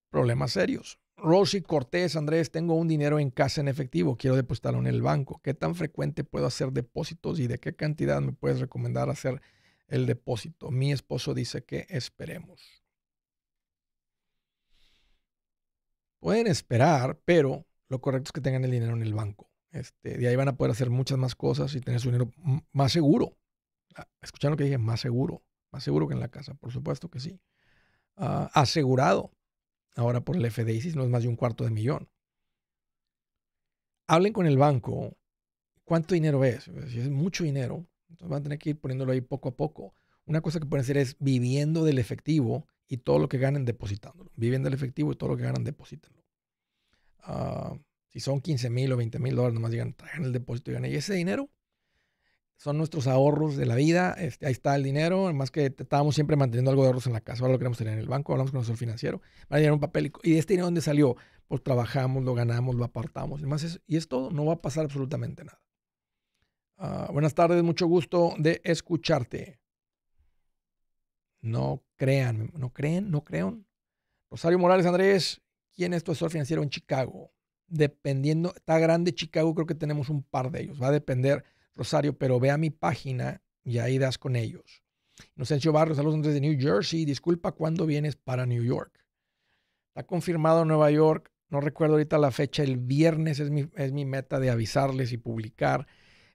problemas serios. Rosy Cortés, Andrés, tengo un dinero en casa en efectivo, quiero depositarlo en el banco. ¿Qué tan frecuente puedo hacer depósitos y de qué cantidad me puedes recomendar hacer el depósito? Mi esposo dice que esperemos. Pueden esperar, pero lo correcto es que tengan el dinero en el banco. Este, de ahí van a poder hacer muchas más cosas y tener su dinero más seguro escuchan lo que dije, más seguro, más seguro que en la casa, por supuesto que sí. Ah, asegurado ahora por el FDIC, no es más de un cuarto de millón. Hablen con el banco, ¿cuánto dinero es? Si es mucho dinero, entonces van a tener que ir poniéndolo ahí poco a poco. Una cosa que pueden hacer es viviendo del efectivo y todo lo que ganen depositándolo. viviendo del efectivo y todo lo que ganan depositándolo ah, si son 15 mil o 20 mil dólares, nomás digan, traigan el depósito y ganen. Y ese dinero son nuestros ahorros de la vida. Este, ahí está el dinero. Además que estábamos siempre manteniendo algo de ahorros en la casa. Ahora lo queremos tener en el banco. Hablamos con nuestro financiero. Van a tener un papel. ¿Y este dinero dónde salió? Pues trabajamos, lo ganamos, lo apartamos. Además y es todo. No va a pasar absolutamente nada. Ah, buenas tardes. Mucho gusto de escucharte. No crean. No creen. No creen. Rosario Morales Andrés. ¿Quién es tu asesor financiero en Chicago? Dependiendo. Está grande Chicago. Creo que tenemos un par de ellos. Va a depender Rosario, pero ve a mi página y ahí das con ellos. Inocencio Barrios, saludos desde New Jersey. Disculpa, ¿cuándo vienes para New York? Está confirmado Nueva York. No recuerdo ahorita la fecha. El viernes es mi, es mi meta de avisarles y publicar.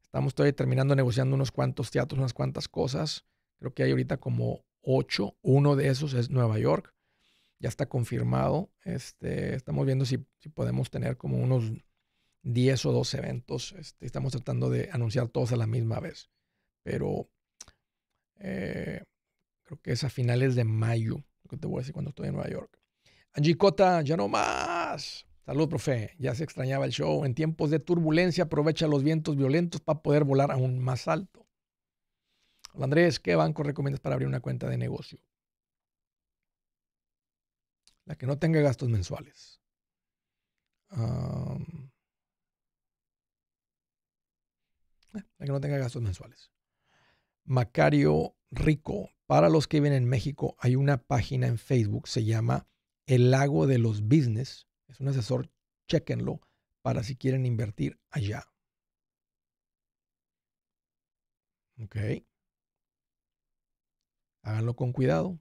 Estamos todavía terminando negociando unos cuantos teatros, unas cuantas cosas. Creo que hay ahorita como ocho. Uno de esos es Nueva York. Ya está confirmado. Este, estamos viendo si, si podemos tener como unos 10 o 12 eventos. Este, estamos tratando de anunciar todos a la misma vez. Pero eh, creo que es a finales de mayo, lo que te voy a decir cuando estoy en Nueva York. Angie Cota, ya no más. Salud, profe. Ya se extrañaba el show. En tiempos de turbulencia aprovecha los vientos violentos para poder volar aún más alto. Andrés, ¿qué banco recomiendas para abrir una cuenta de negocio? La que no tenga gastos mensuales. ah para que no tenga gastos mensuales. Macario Rico, para los que viven en México, hay una página en Facebook, se llama El Lago de los Business. Es un asesor, chequenlo para si quieren invertir allá. Ok. Háganlo con cuidado.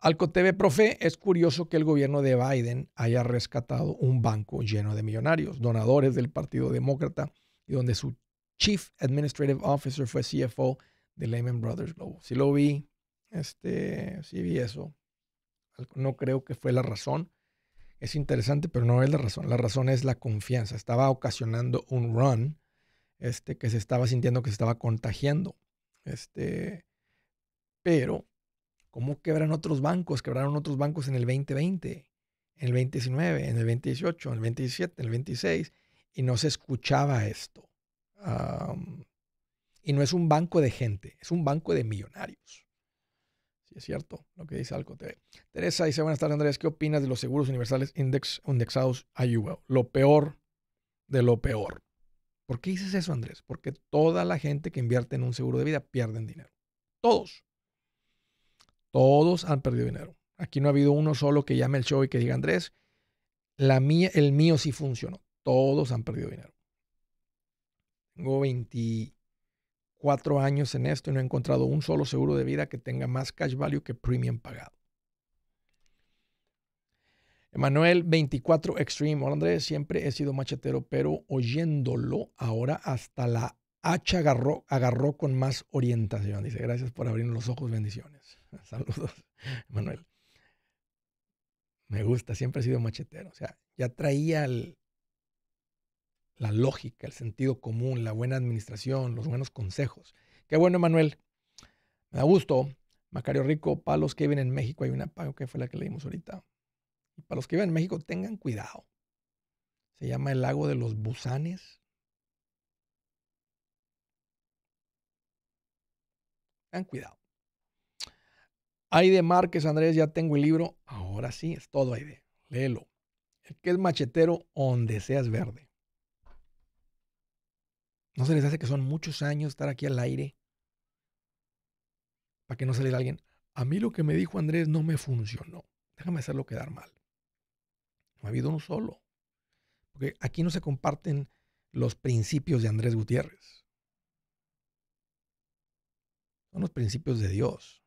AlcoTV Profe, es curioso que el gobierno de Biden haya rescatado un banco lleno de millonarios, donadores del Partido Demócrata y donde su Chief Administrative Officer, fue CFO de Lehman Brothers Global. Si lo vi, este, si vi eso. No creo que fue la razón. Es interesante, pero no es la razón. La razón es la confianza. Estaba ocasionando un run este, que se estaba sintiendo que se estaba contagiando. Este, pero, ¿cómo quebran otros bancos? Quebraron otros bancos en el 2020, en el 2019, en el 2018, en el 2017, en el 26, y no se escuchaba esto y no es un banco de gente, es un banco de millonarios. Sí, es cierto lo que dice Alco Teresa dice, buenas tardes Andrés, ¿qué opinas de los seguros universales index, indexados a UL? Lo peor de lo peor. ¿Por qué dices eso, Andrés? Porque toda la gente que invierte en un seguro de vida pierden dinero. Todos. Todos han perdido dinero. Aquí no ha habido uno solo que llame el show y que diga, Andrés, la mía, el mío sí funcionó. Todos han perdido dinero. Tengo 24 años en esto y no he encontrado un solo seguro de vida que tenga más cash value que premium pagado. Emanuel 24 Extreme. Hola Andrés, siempre he sido machetero, pero oyéndolo ahora hasta la hacha agarró, agarró con más orientación. Dice, gracias por abrirnos los ojos, bendiciones. [LAUGHS] Saludos, Emanuel. Me gusta, siempre he sido machetero. O sea, ya traía el, la lógica, el sentido común, la buena administración, los buenos consejos. Qué bueno, Manuel. Me da gusto. Macario Rico, para los que viven en México, hay una pago que fue la que leímos ahorita. Y para los que viven en México, tengan cuidado. Se llama el lago de los Busanes. Tengan cuidado. Aide Márquez, Andrés, ya tengo el libro. Ahora sí, es todo Aide. Léelo. El que es machetero, donde seas verde. ¿No se les hace que son muchos años estar aquí al aire? Para que no se alguien. A mí lo que me dijo Andrés no me funcionó. Déjame hacerlo quedar mal. No ha habido uno solo. Porque aquí no se comparten los principios de Andrés Gutiérrez. Son los principios de Dios.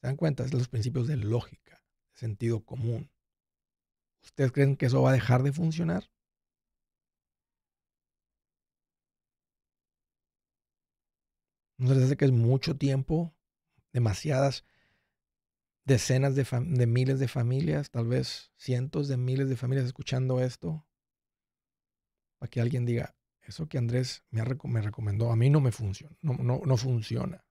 ¿Se dan cuenta? Son los principios de lógica, de sentido común. ¿Ustedes creen que eso va a dejar de funcionar? ¿No se les hace que es mucho tiempo? Demasiadas decenas de, miles de familias, tal vez cientos de miles de familias escuchando esto, para que alguien diga, eso que Andrés me, recomendó, a mí no me funciona, no, no, funciona.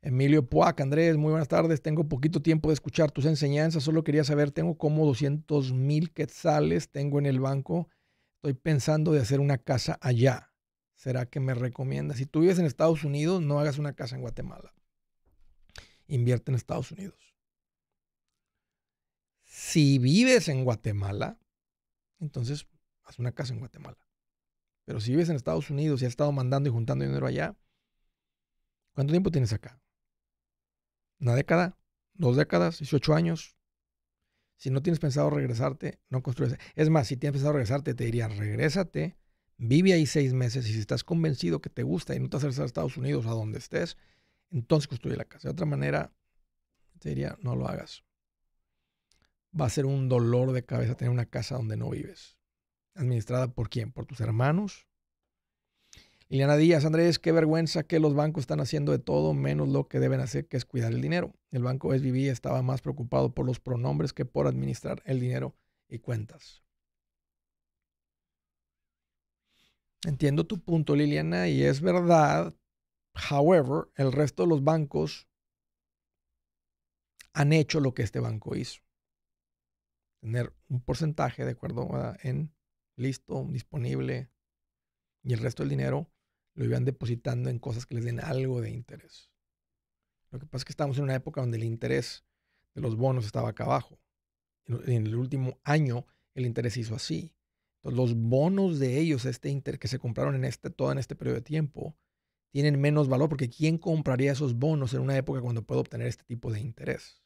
Emilio Puac, Andrés, muy buenas tardes. Tengo poquito tiempo de escuchar tus enseñanzas. Solo quería saber, tengo como 200 mil quetzales, tengo en el banco. Estoy pensando de hacer una casa allá será que me recomienda, si tú vives en Estados Unidos, no hagas una casa en Guatemala. Invierte en Estados Unidos. Si vives en Guatemala, entonces haz una casa en Guatemala. Pero si vives en Estados Unidos y has estado mandando y juntando dinero allá, ¿cuánto tiempo tienes acá? Una década, dos décadas, 18 años. Si no tienes pensado regresarte, no construyes. Es más, si tienes pensado regresarte, te diría, regrésate vive ahí seis meses y si estás convencido que te gusta y no te vas a Estados Unidos, a donde estés, entonces construye la casa. De otra manera, sería no lo hagas. Va a ser un dolor de cabeza tener una casa donde no vives. ¿Administrada por quién? ¿Por tus hermanos? Liliana Díaz, Andrés, qué vergüenza que los bancos están haciendo de todo menos lo que deben hacer, que es cuidar el dinero. El banco SBB estaba más preocupado por los pronombres que por administrar el dinero y cuentas. Entiendo tu punto, Liliana, y es verdad. However, el resto de los bancos han hecho lo que este banco hizo. Tener un porcentaje de acuerdo en listo, disponible, y el resto del dinero lo iban depositando en cosas que les den algo de interés. Lo que pasa es que estamos en una época donde el interés de los bonos estaba acá abajo. En el último año el interés hizo así los bonos de ellos, este que se compraron en este, todo en este periodo de tiempo, tienen menos valor porque ¿quién compraría esos bonos en una época cuando puedo obtener este tipo de interés?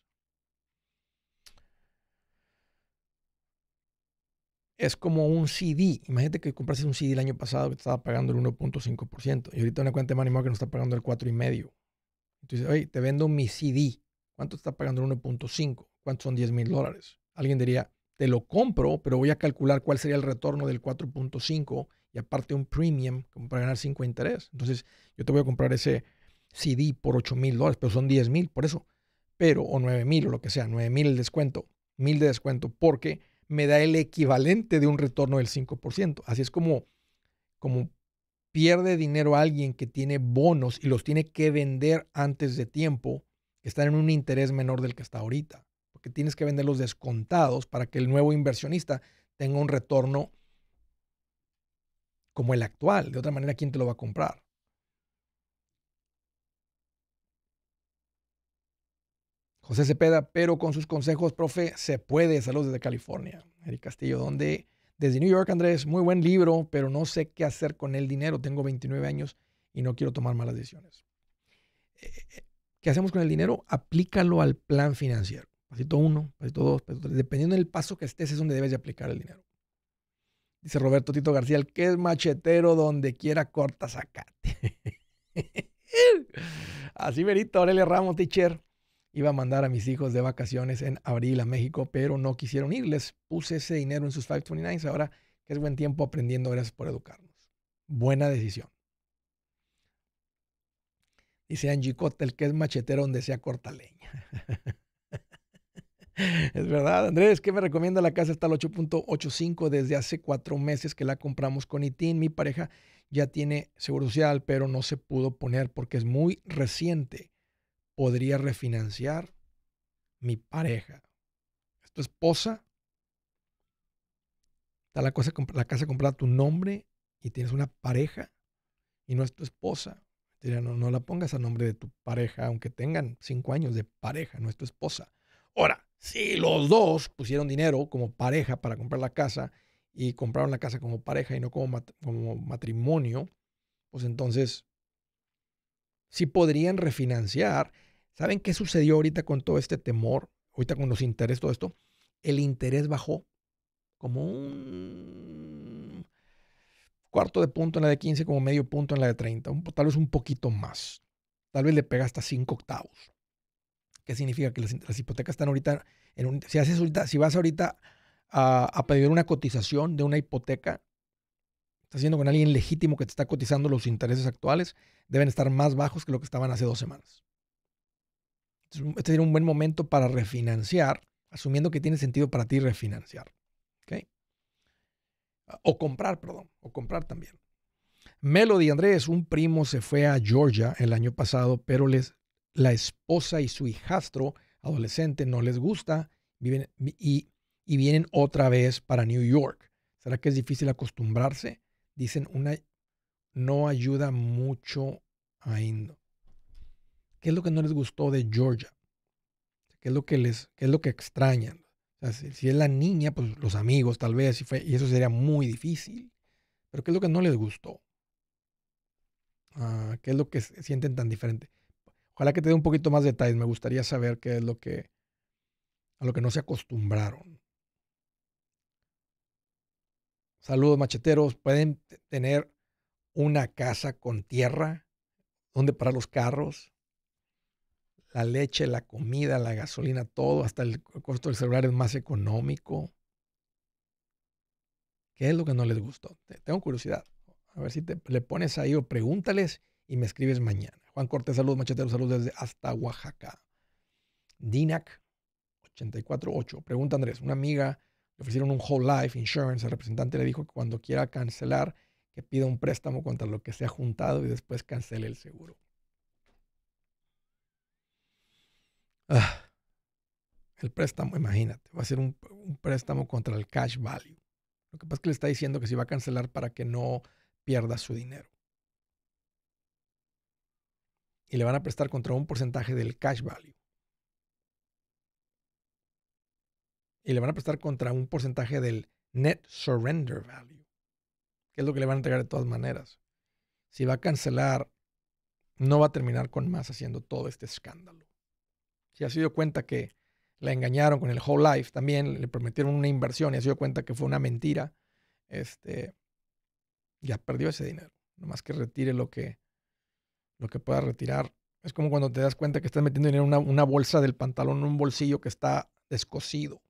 Es como un CD. Imagínate que compraste un CD el año pasado que te estaba pagando el 1.5% y ahorita una cuenta de money que nos está pagando el 4.5%. Entonces, oye, te vendo mi CD. ¿Cuánto está pagando el 1.5%? ¿Cuántos son 10 mil dólares? Alguien diría, te lo compro, pero voy a calcular cuál sería el retorno del 4.5 y aparte un premium como para ganar 5 interés. Entonces, yo te voy a comprar ese CD por 8 mil dólares, pero son 10 mil, por eso. Pero, o 9 mil o lo que sea, 9 mil el descuento, mil de descuento, porque me da el equivalente de un retorno del 5%. Así es como, como pierde dinero alguien que tiene bonos y los tiene que vender antes de tiempo, que están en un interés menor del que está ahorita que tienes que venderlos descontados para que el nuevo inversionista tenga un retorno como el actual. De otra manera, ¿quién te lo va a comprar? José Cepeda, pero con sus consejos, profe, se puede. Saludos desde California. Eric Castillo, donde desde New York, Andrés, muy buen libro, pero no sé qué hacer con el dinero. Tengo 29 años y no quiero tomar malas decisiones. Eh, eh, ¿Qué hacemos con el dinero? Aplícalo al plan financiero. Pasito uno, pasito dos, pasito tres. Dependiendo del paso que estés, es donde debes de aplicar el dinero. Dice Roberto Tito García, el que es machetero, donde quiera corta, sacate. [LAUGHS] Así verito, Aurelia Ramos, teacher. Iba a mandar a mis hijos de vacaciones en abril a México, pero no quisieron irles. puse ese dinero en sus 529s. Ahora que es buen tiempo aprendiendo, gracias por educarnos. Buena decisión. Dice Angie Cotel, el que es machetero donde sea corta leña. [LAUGHS] Es verdad, Andrés, ¿qué me recomienda? La casa está al 8.85 desde hace cuatro meses que la compramos con ITIN. Mi pareja ya tiene seguro social, pero no se pudo poner porque es muy reciente. ¿Podría refinanciar mi pareja? ¿Es tu esposa? Está la, cosa, la casa comprada a tu nombre y tienes una pareja y no es tu esposa. No, no la pongas a nombre de tu pareja, aunque tengan cinco años de pareja, no es tu esposa. Ahora, si los dos pusieron dinero como pareja para comprar la casa y compraron la casa como pareja y no como, como matrimonio, pues entonces sí podrían refinanciar. ¿Saben qué sucedió ahorita con todo este temor? Ahorita con los intereses, todo esto. El interés bajó como un cuarto de punto en la de 15, como medio punto en la de 30, tal vez un poquito más. Tal vez le pega hasta 5 octavos. ¿Qué significa? Que las, hipotecas están ahorita en un, Si, vas ahorita a, pedir una cotización de una hipoteca, estás haciendo con alguien legítimo que te está cotizando los intereses actuales, deben estar más bajos que lo que estaban hace dos semanas. este sería un buen momento para refinanciar, asumiendo que tiene sentido para ti refinanciar. O comprar, perdón, o comprar también. Melody Andrés, un primo se fue a Georgia el año pasado, pero les la esposa y su hijastro adolescente no les gusta viven, y, vienen otra vez para New York. ¿Será que es difícil acostumbrarse? Dicen, una, no ayuda mucho a Indo. ¿Qué es lo que no les gustó de Georgia? ¿Qué es lo que, les, es lo que extrañan? si, es la niña, pues los amigos tal vez, y, eso sería muy difícil. Pero ¿qué es lo que no les gustó? Ah, ¿Qué es lo que sienten tan diferente? Ojalá que te dé un poquito más de detalles. Me gustaría saber qué es lo que a lo que no se acostumbraron. Saludos macheteros. Pueden tener una casa con tierra donde parar los carros, la leche, la comida, la gasolina, todo, hasta el costo del celular es más económico. ¿Qué es lo que no les gustó? Tengo curiosidad. A ver si le pones ahí o pregúntales y me escribes mañana. Juan Cortés, salud, Machetero, salud desde hasta Oaxaca. DINAC 848. Pregunta Andrés, una amiga le ofrecieron un whole life insurance. El representante le dijo que cuando quiera cancelar, que pida un préstamo contra lo que se ha juntado y después cancele el seguro. Ah, el préstamo, imagínate, va a ser un, préstamo contra el cash value. Lo que pasa es que le está diciendo que si va a cancelar para que no pierda su dinero y le van a prestar contra un porcentaje del cash value. Y le van a prestar contra un porcentaje del net surrender value, que es lo que le van a entregar de todas maneras. Si va a cancelar, no va a terminar con más haciendo todo este escándalo. Si ha sido cuenta que la engañaron con el whole life también, le prometieron una inversión y ha sido cuenta que fue una mentira, este, ya perdió ese dinero. Nomás que retire lo que, lo que puedas retirar. Es como cuando te das cuenta que estás metiendo dinero en una, bolsa del pantalón, en un bolsillo que está descosido.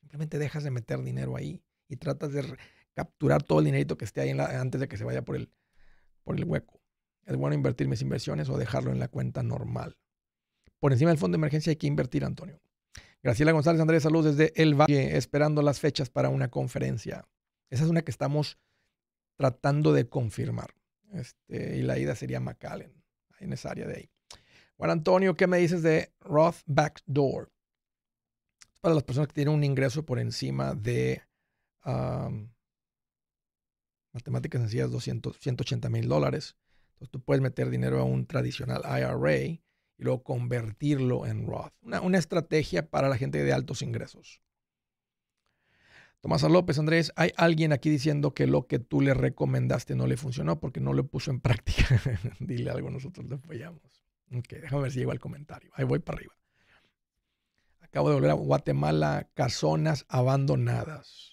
Simplemente dejas de meter dinero ahí y tratas de capturar todo el dinerito que esté ahí antes de que se vaya por el, por el hueco. Es bueno invertir mis inversiones o dejarlo en la cuenta normal. Por encima del fondo de emergencia hay que invertir, Antonio. Graciela González Andrés, salud desde El Valle, esperando las fechas para una conferencia. Esa es una que estamos tratando de confirmar. Este, y la ida sería McAllen, en esa área de ahí. Juan Antonio, ¿qué me dices de Roth Backdoor? Para las personas que tienen un ingreso por encima de matemáticas sencillas, 200, 180 mil dólares. Entonces tú puedes meter dinero a un tradicional IRA y luego convertirlo en Roth. una estrategia para la gente de altos ingresos. Tomás López, Andrés, hay alguien aquí diciendo que lo que tú le recomendaste no le funcionó porque no lo puso en práctica. [LAUGHS] Dile algo, nosotros le apoyamos. Ok, déjame ver si llego al comentario. Ahí voy para arriba. Acabo de volver a Guatemala, casonas abandonadas.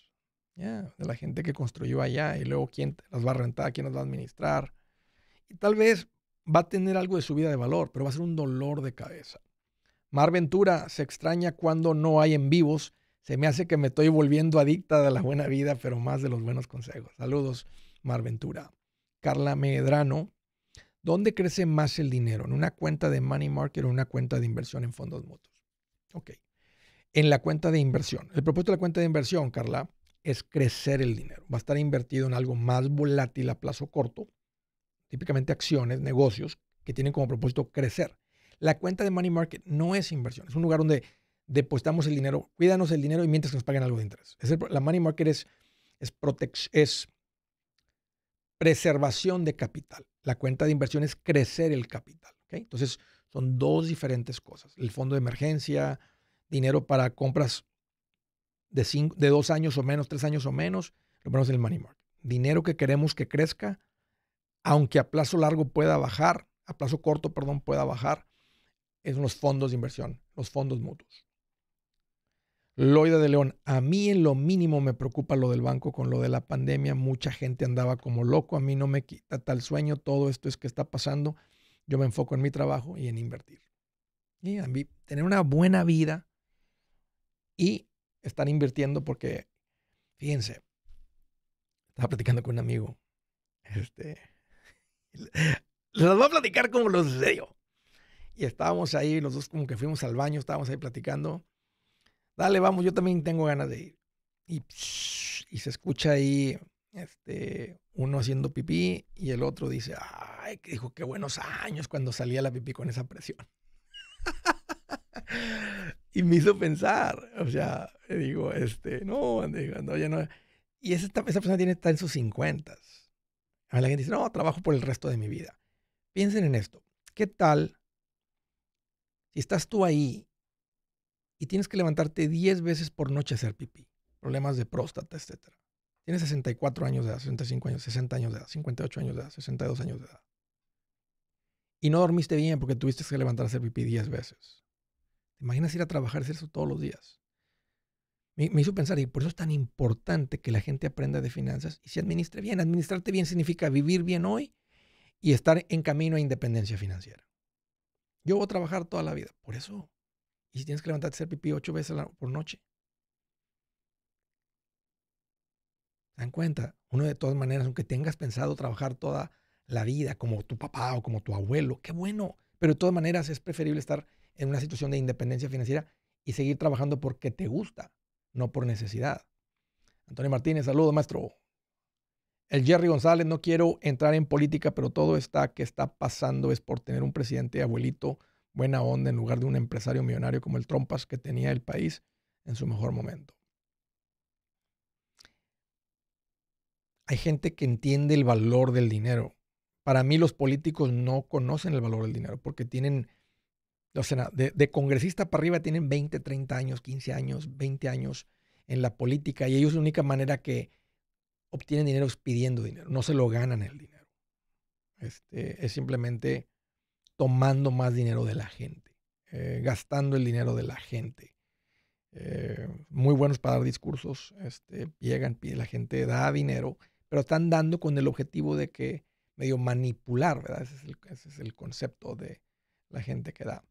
Ya, de la gente que construyó allá y luego quién las va a rentar, quién las va a administrar. Y tal vez va a tener algo de su vida de valor, pero va a ser un dolor de cabeza. Mar Ventura se extraña cuando no hay en vivos se me hace que me estoy volviendo adicta de la buena vida, pero más de los buenos consejos. Saludos, Marventura. Carla Medrano. ¿Dónde crece más el dinero? ¿En una cuenta de money market o en una cuenta de inversión en fondos mutuos? Ok. En la cuenta de inversión. El propósito de la cuenta de inversión, Carla, es crecer el dinero. Va a estar invertido en algo más volátil a plazo corto, típicamente acciones, negocios, que tienen como propósito crecer. La cuenta de money market no es inversión, es un lugar donde depositamos el dinero, cuídanos el dinero y mientras nos paguen algo de interés. la money market es, preservación de capital. La cuenta de inversión es crecer el capital. Entonces, son dos diferentes cosas. El fondo de emergencia, dinero para compras de, dos años o menos, tres años o menos, lo ponemos en el money market. Dinero que queremos que crezca, aunque a plazo largo pueda bajar, a plazo corto, perdón, pueda bajar, es los fondos de inversión, los fondos mutuos. Loida de León, a mí en lo mínimo me preocupa lo del banco con lo de la pandemia. Mucha gente andaba como loco, a mí no me quita tal sueño, todo esto es que está pasando. Yo me enfoco en mi trabajo y en invertir. Y a mí, tener una buena vida y estar invirtiendo porque, fíjense, estaba platicando con un amigo. Este, los voy a platicar como los deseo Y estábamos ahí, los dos como que fuimos al baño, estábamos ahí platicando dale, vamos, yo también tengo ganas de ir. Y, se escucha ahí este, uno haciendo pipí y el otro dice, ay, que dijo, qué buenos años cuando salía la pipí con esa presión. [LAUGHS] y me hizo pensar, o sea, digo, este, no, no, ya no. Y esa, esa persona tiene, está en sus 50. la gente dice, no, trabajo por el resto de mi vida. Piensen en esto. ¿Qué tal si estás tú ahí y tienes que levantarte 10 veces por noche a hacer pipí, problemas de próstata, etc. Tienes 64 años de edad, 65 años, 60 años de edad, 58 años de edad, 62 años de edad. Y no dormiste bien porque tuviste que levantar a hacer pipí 10 veces. ¿Te imaginas ir a trabajar y hacer eso todos los días? Me, me hizo pensar, y por eso es tan importante que la gente aprenda de finanzas y se administre bien. Administrarte bien significa vivir bien hoy y estar en camino a independencia financiera. Yo voy a trabajar toda la vida. Por eso y si tienes que levantarte a hacer pipí ocho veces por noche. ¿Se dan cuenta? Uno de todas maneras, aunque tengas pensado trabajar toda la vida como tu papá o como tu abuelo, qué bueno. Pero de todas maneras es preferible estar en una situación de independencia financiera y seguir trabajando porque te gusta, no por necesidad. Antonio Martínez, saludo, maestro. El Jerry González, no quiero entrar en política, pero todo está que está pasando es por tener un presidente abuelito buena onda en lugar de un empresario millonario como el Trompas que tenía el país en su mejor momento. Hay gente que entiende el valor del dinero. Para mí los políticos no conocen el valor del dinero porque tienen, o sea, de, congresista para arriba tienen 20, 30 años, 15 años, 20 años en la política y ellos la única manera que obtienen dinero es pidiendo dinero, no se lo ganan el dinero. Este, es simplemente tomando más dinero de la gente, eh, gastando el dinero de la gente. Eh, muy buenos para dar discursos, este, llegan, la gente da dinero, pero están dando con el objetivo de que medio manipular, ¿verdad? Ese es el, concepto de la gente que da.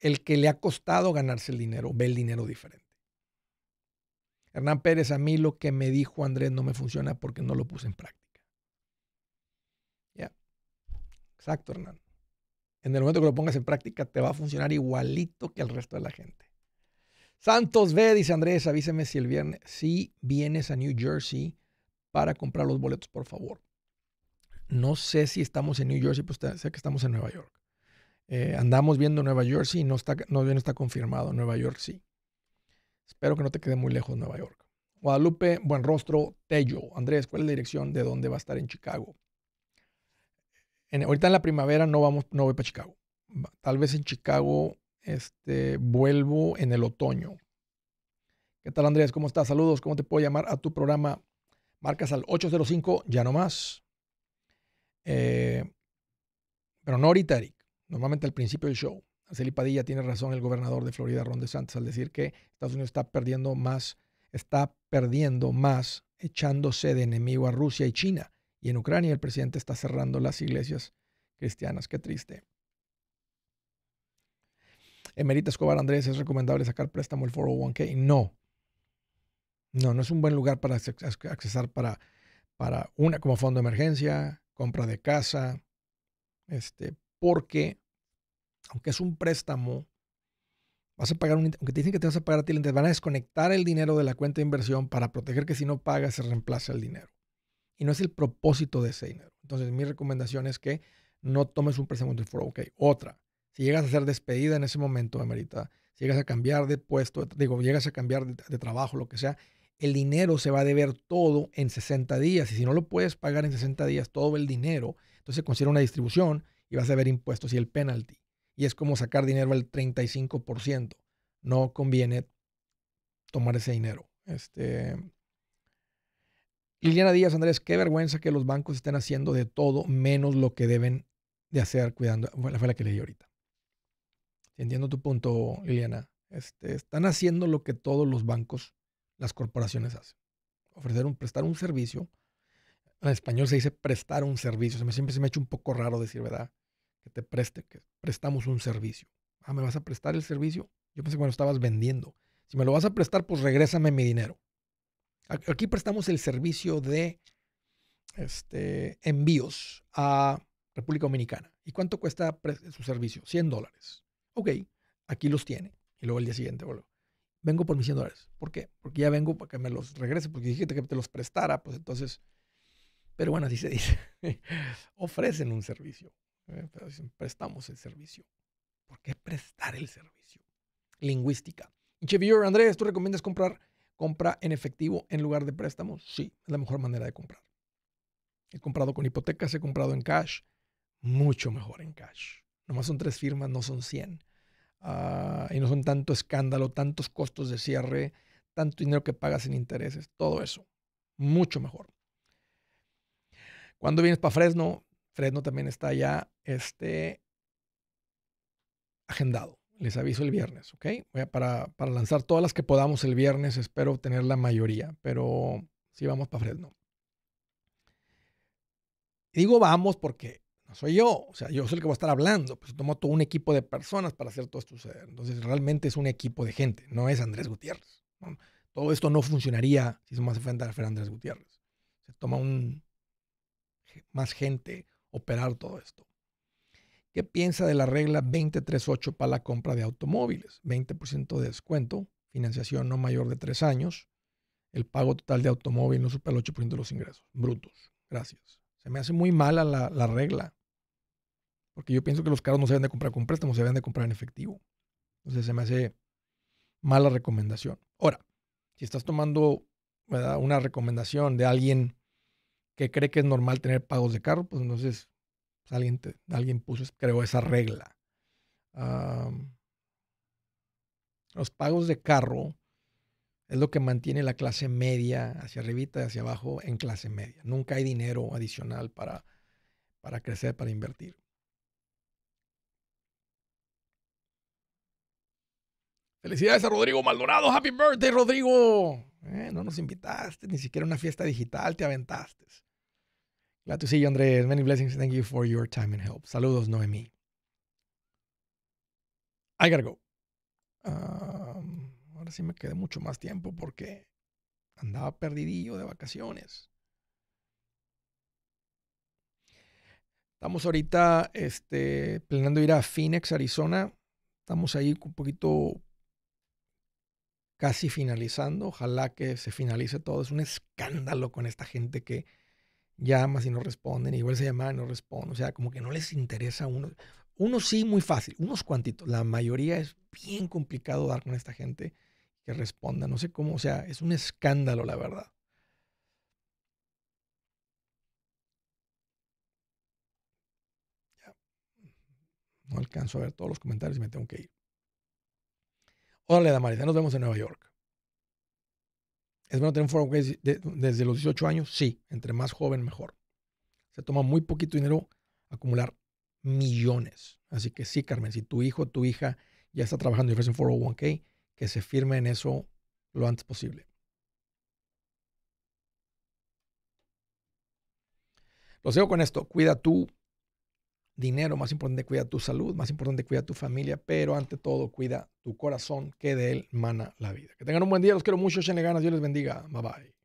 El que le ha costado ganarse el dinero ve el dinero diferente. Hernán Pérez, a mí lo que me dijo Andrés no me funciona porque no lo puse en práctica. Ya. Exacto, Hernán en el momento que lo pongas en práctica, te va a funcionar igualito que el resto de la gente. Santos B, dice Andrés, avíseme si el viernes, si vienes a New Jersey para comprar los boletos, por favor. No sé si estamos en New Jersey, pues sé que estamos en Nueva York. Eh, andamos viendo Nueva Jersey y no está, no, está confirmado. Nueva York sí. Espero que no te quede muy lejos Nueva York. Guadalupe, buen rostro Tello. Andrés, ¿cuál es la dirección de dónde va a estar en Chicago? ahorita en la primavera no vamos, no voy para Chicago. Tal vez en Chicago este, vuelvo en el otoño. ¿Qué tal Andrés? ¿Cómo estás? Saludos. ¿Cómo te puedo llamar a tu programa? Marcas al 805, ya no más. Eh, pero no ahorita, Eric. Normalmente al principio del show. Arceli Padilla tiene razón el gobernador de Florida, Ron DeSantis, al decir que Estados Unidos está perdiendo más, está perdiendo más echándose de enemigo a Rusia y China. Y en Ucrania el presidente está cerrando las iglesias cristianas. Qué triste. Emerita Escobar Andrés, ¿es recomendable sacar préstamo el 401k? No. No, no es un buen lugar para accesar para, para una como fondo de emergencia, compra de casa, este, porque aunque es un préstamo, vas a pagar un, aunque te dicen que te vas a pagar a ti, te van a desconectar el dinero de la cuenta de inversión para proteger que si no pagas se reemplaza el dinero. Y no es el propósito de ese dinero. Entonces, mi recomendación es que no tomes un préstamo de 401 Otra, si llegas a ser despedida en ese momento, amerita si llegas a cambiar de puesto, digo, llegas a cambiar de, trabajo, lo que sea, el dinero se va a deber todo en 60 días. Y si no lo puedes pagar en 60 días, todo el dinero, entonces considera una distribución y vas a ver impuestos y el penalty. Y es como sacar dinero al 35%. No conviene tomar ese dinero. Este, Liliana Díaz, Andrés, qué vergüenza que los bancos estén haciendo de todo menos lo que deben de hacer cuidando. fue la que leí ahorita. Entiendo tu punto, Liliana. Este, están haciendo lo que todos los bancos, las corporaciones hacen. Ofrecer un, prestar un servicio. En español se dice prestar un servicio. siempre se me ha hecho un poco raro decir, ¿verdad? Que te preste, que prestamos un servicio. Ah, ¿me vas a prestar el servicio? Yo pensé que me lo estabas vendiendo. Si me lo vas a prestar, pues regrésame mi dinero. Aquí prestamos el servicio de este, envíos a República Dominicana. ¿Y cuánto cuesta su servicio? 100 dólares. Ok, aquí los tiene. Y luego el día siguiente, vuelvo. Vengo por mis 100 dólares. ¿Por qué? Porque ya vengo para que me los regrese, porque dijiste que te los prestara, pues entonces. Pero bueno, así se dice. [LAUGHS] Ofrecen un servicio. ¿eh? prestamos el servicio. ¿Por qué prestar el servicio? Lingüística. Che, Andrés, ¿tú recomiendas comprar compra en efectivo en lugar de préstamos? Sí, es la mejor manera de comprar. He comprado con hipotecas, he comprado en cash, mucho mejor en cash. Nomás son tres firmas, no son 100. Ah, y no son tanto escándalo, tantos costos de cierre, tanto dinero que pagas en intereses, todo eso. Mucho mejor. Cuando vienes para Fresno, Fresno también está ya este, agendado. Les aviso el viernes, ¿ok? Voy para, lanzar todas las que podamos el viernes, espero tener la mayoría, pero sí vamos para Fresno. ¿no? digo vamos porque no soy yo, o sea, yo soy el que va a estar hablando, pues toma todo un equipo de personas para hacer todo esto suceder. Entonces realmente es un equipo de gente, no es Andrés Gutiérrez. Todo esto no funcionaría si se me hace frente a Andrés Gutiérrez. Se toma un, más gente operar todo esto. ¿Qué piensa de la regla 238 para la compra de automóviles? 20% de descuento, financiación no mayor de tres años, el pago total de automóvil no supera el 8% de los ingresos brutos. Gracias. Se me hace muy mala la, regla, porque yo pienso que los carros no se deben de comprar con préstamo, se deben de comprar en efectivo. Entonces se me hace mala recomendación. Ahora, si estás tomando una recomendación de alguien que cree que es normal tener pagos de carro, pues entonces Alguien, alguien puso, creó esa regla. los pagos de carro es lo que mantiene la clase media hacia arriba y hacia abajo en clase media. Nunca hay dinero adicional para, para crecer, para invertir. Felicidades a Rodrigo Maldonado. Happy birthday, Rodrigo. Eh, no nos invitaste, ni siquiera una fiesta digital te aventaste. Glad to see you, Andrés. Many blessings. Thank you for your time and help. Saludos, Noemi. I gotta go. ahora sí me quedé mucho más tiempo porque andaba perdidillo de vacaciones. Estamos ahorita este, planeando ir a Phoenix, Arizona. Estamos ahí un poquito casi finalizando. Ojalá que se finalice todo. Es un escándalo con esta gente que llamas y no responden, igual se llama y no responden, o sea, como que no les interesa a uno. Uno sí, muy fácil, unos cuantitos, la mayoría es bien complicado dar con esta gente que responda, no sé cómo, o sea, es un escándalo, la verdad. No alcanzo a ver todos los comentarios y me tengo que ir. Órale, Damaris, nos vemos en Nueva York. ¿Es bueno tener un 401k desde los 18 años? Sí, entre más joven mejor. Se toma muy poquito dinero acumular millones. Así que sí, Carmen, si tu hijo o tu hija ya está trabajando y ofrece un 401k, que se firme en eso lo antes posible. Lo sigo con esto. Cuida tu dinero, más importante cuida tu salud, más importante cuida tu familia, pero ante todo cuida tu corazón, que de él mana la vida. Que tengan un buen día, los quiero mucho, echenle ganas, Dios les bendiga, bye bye.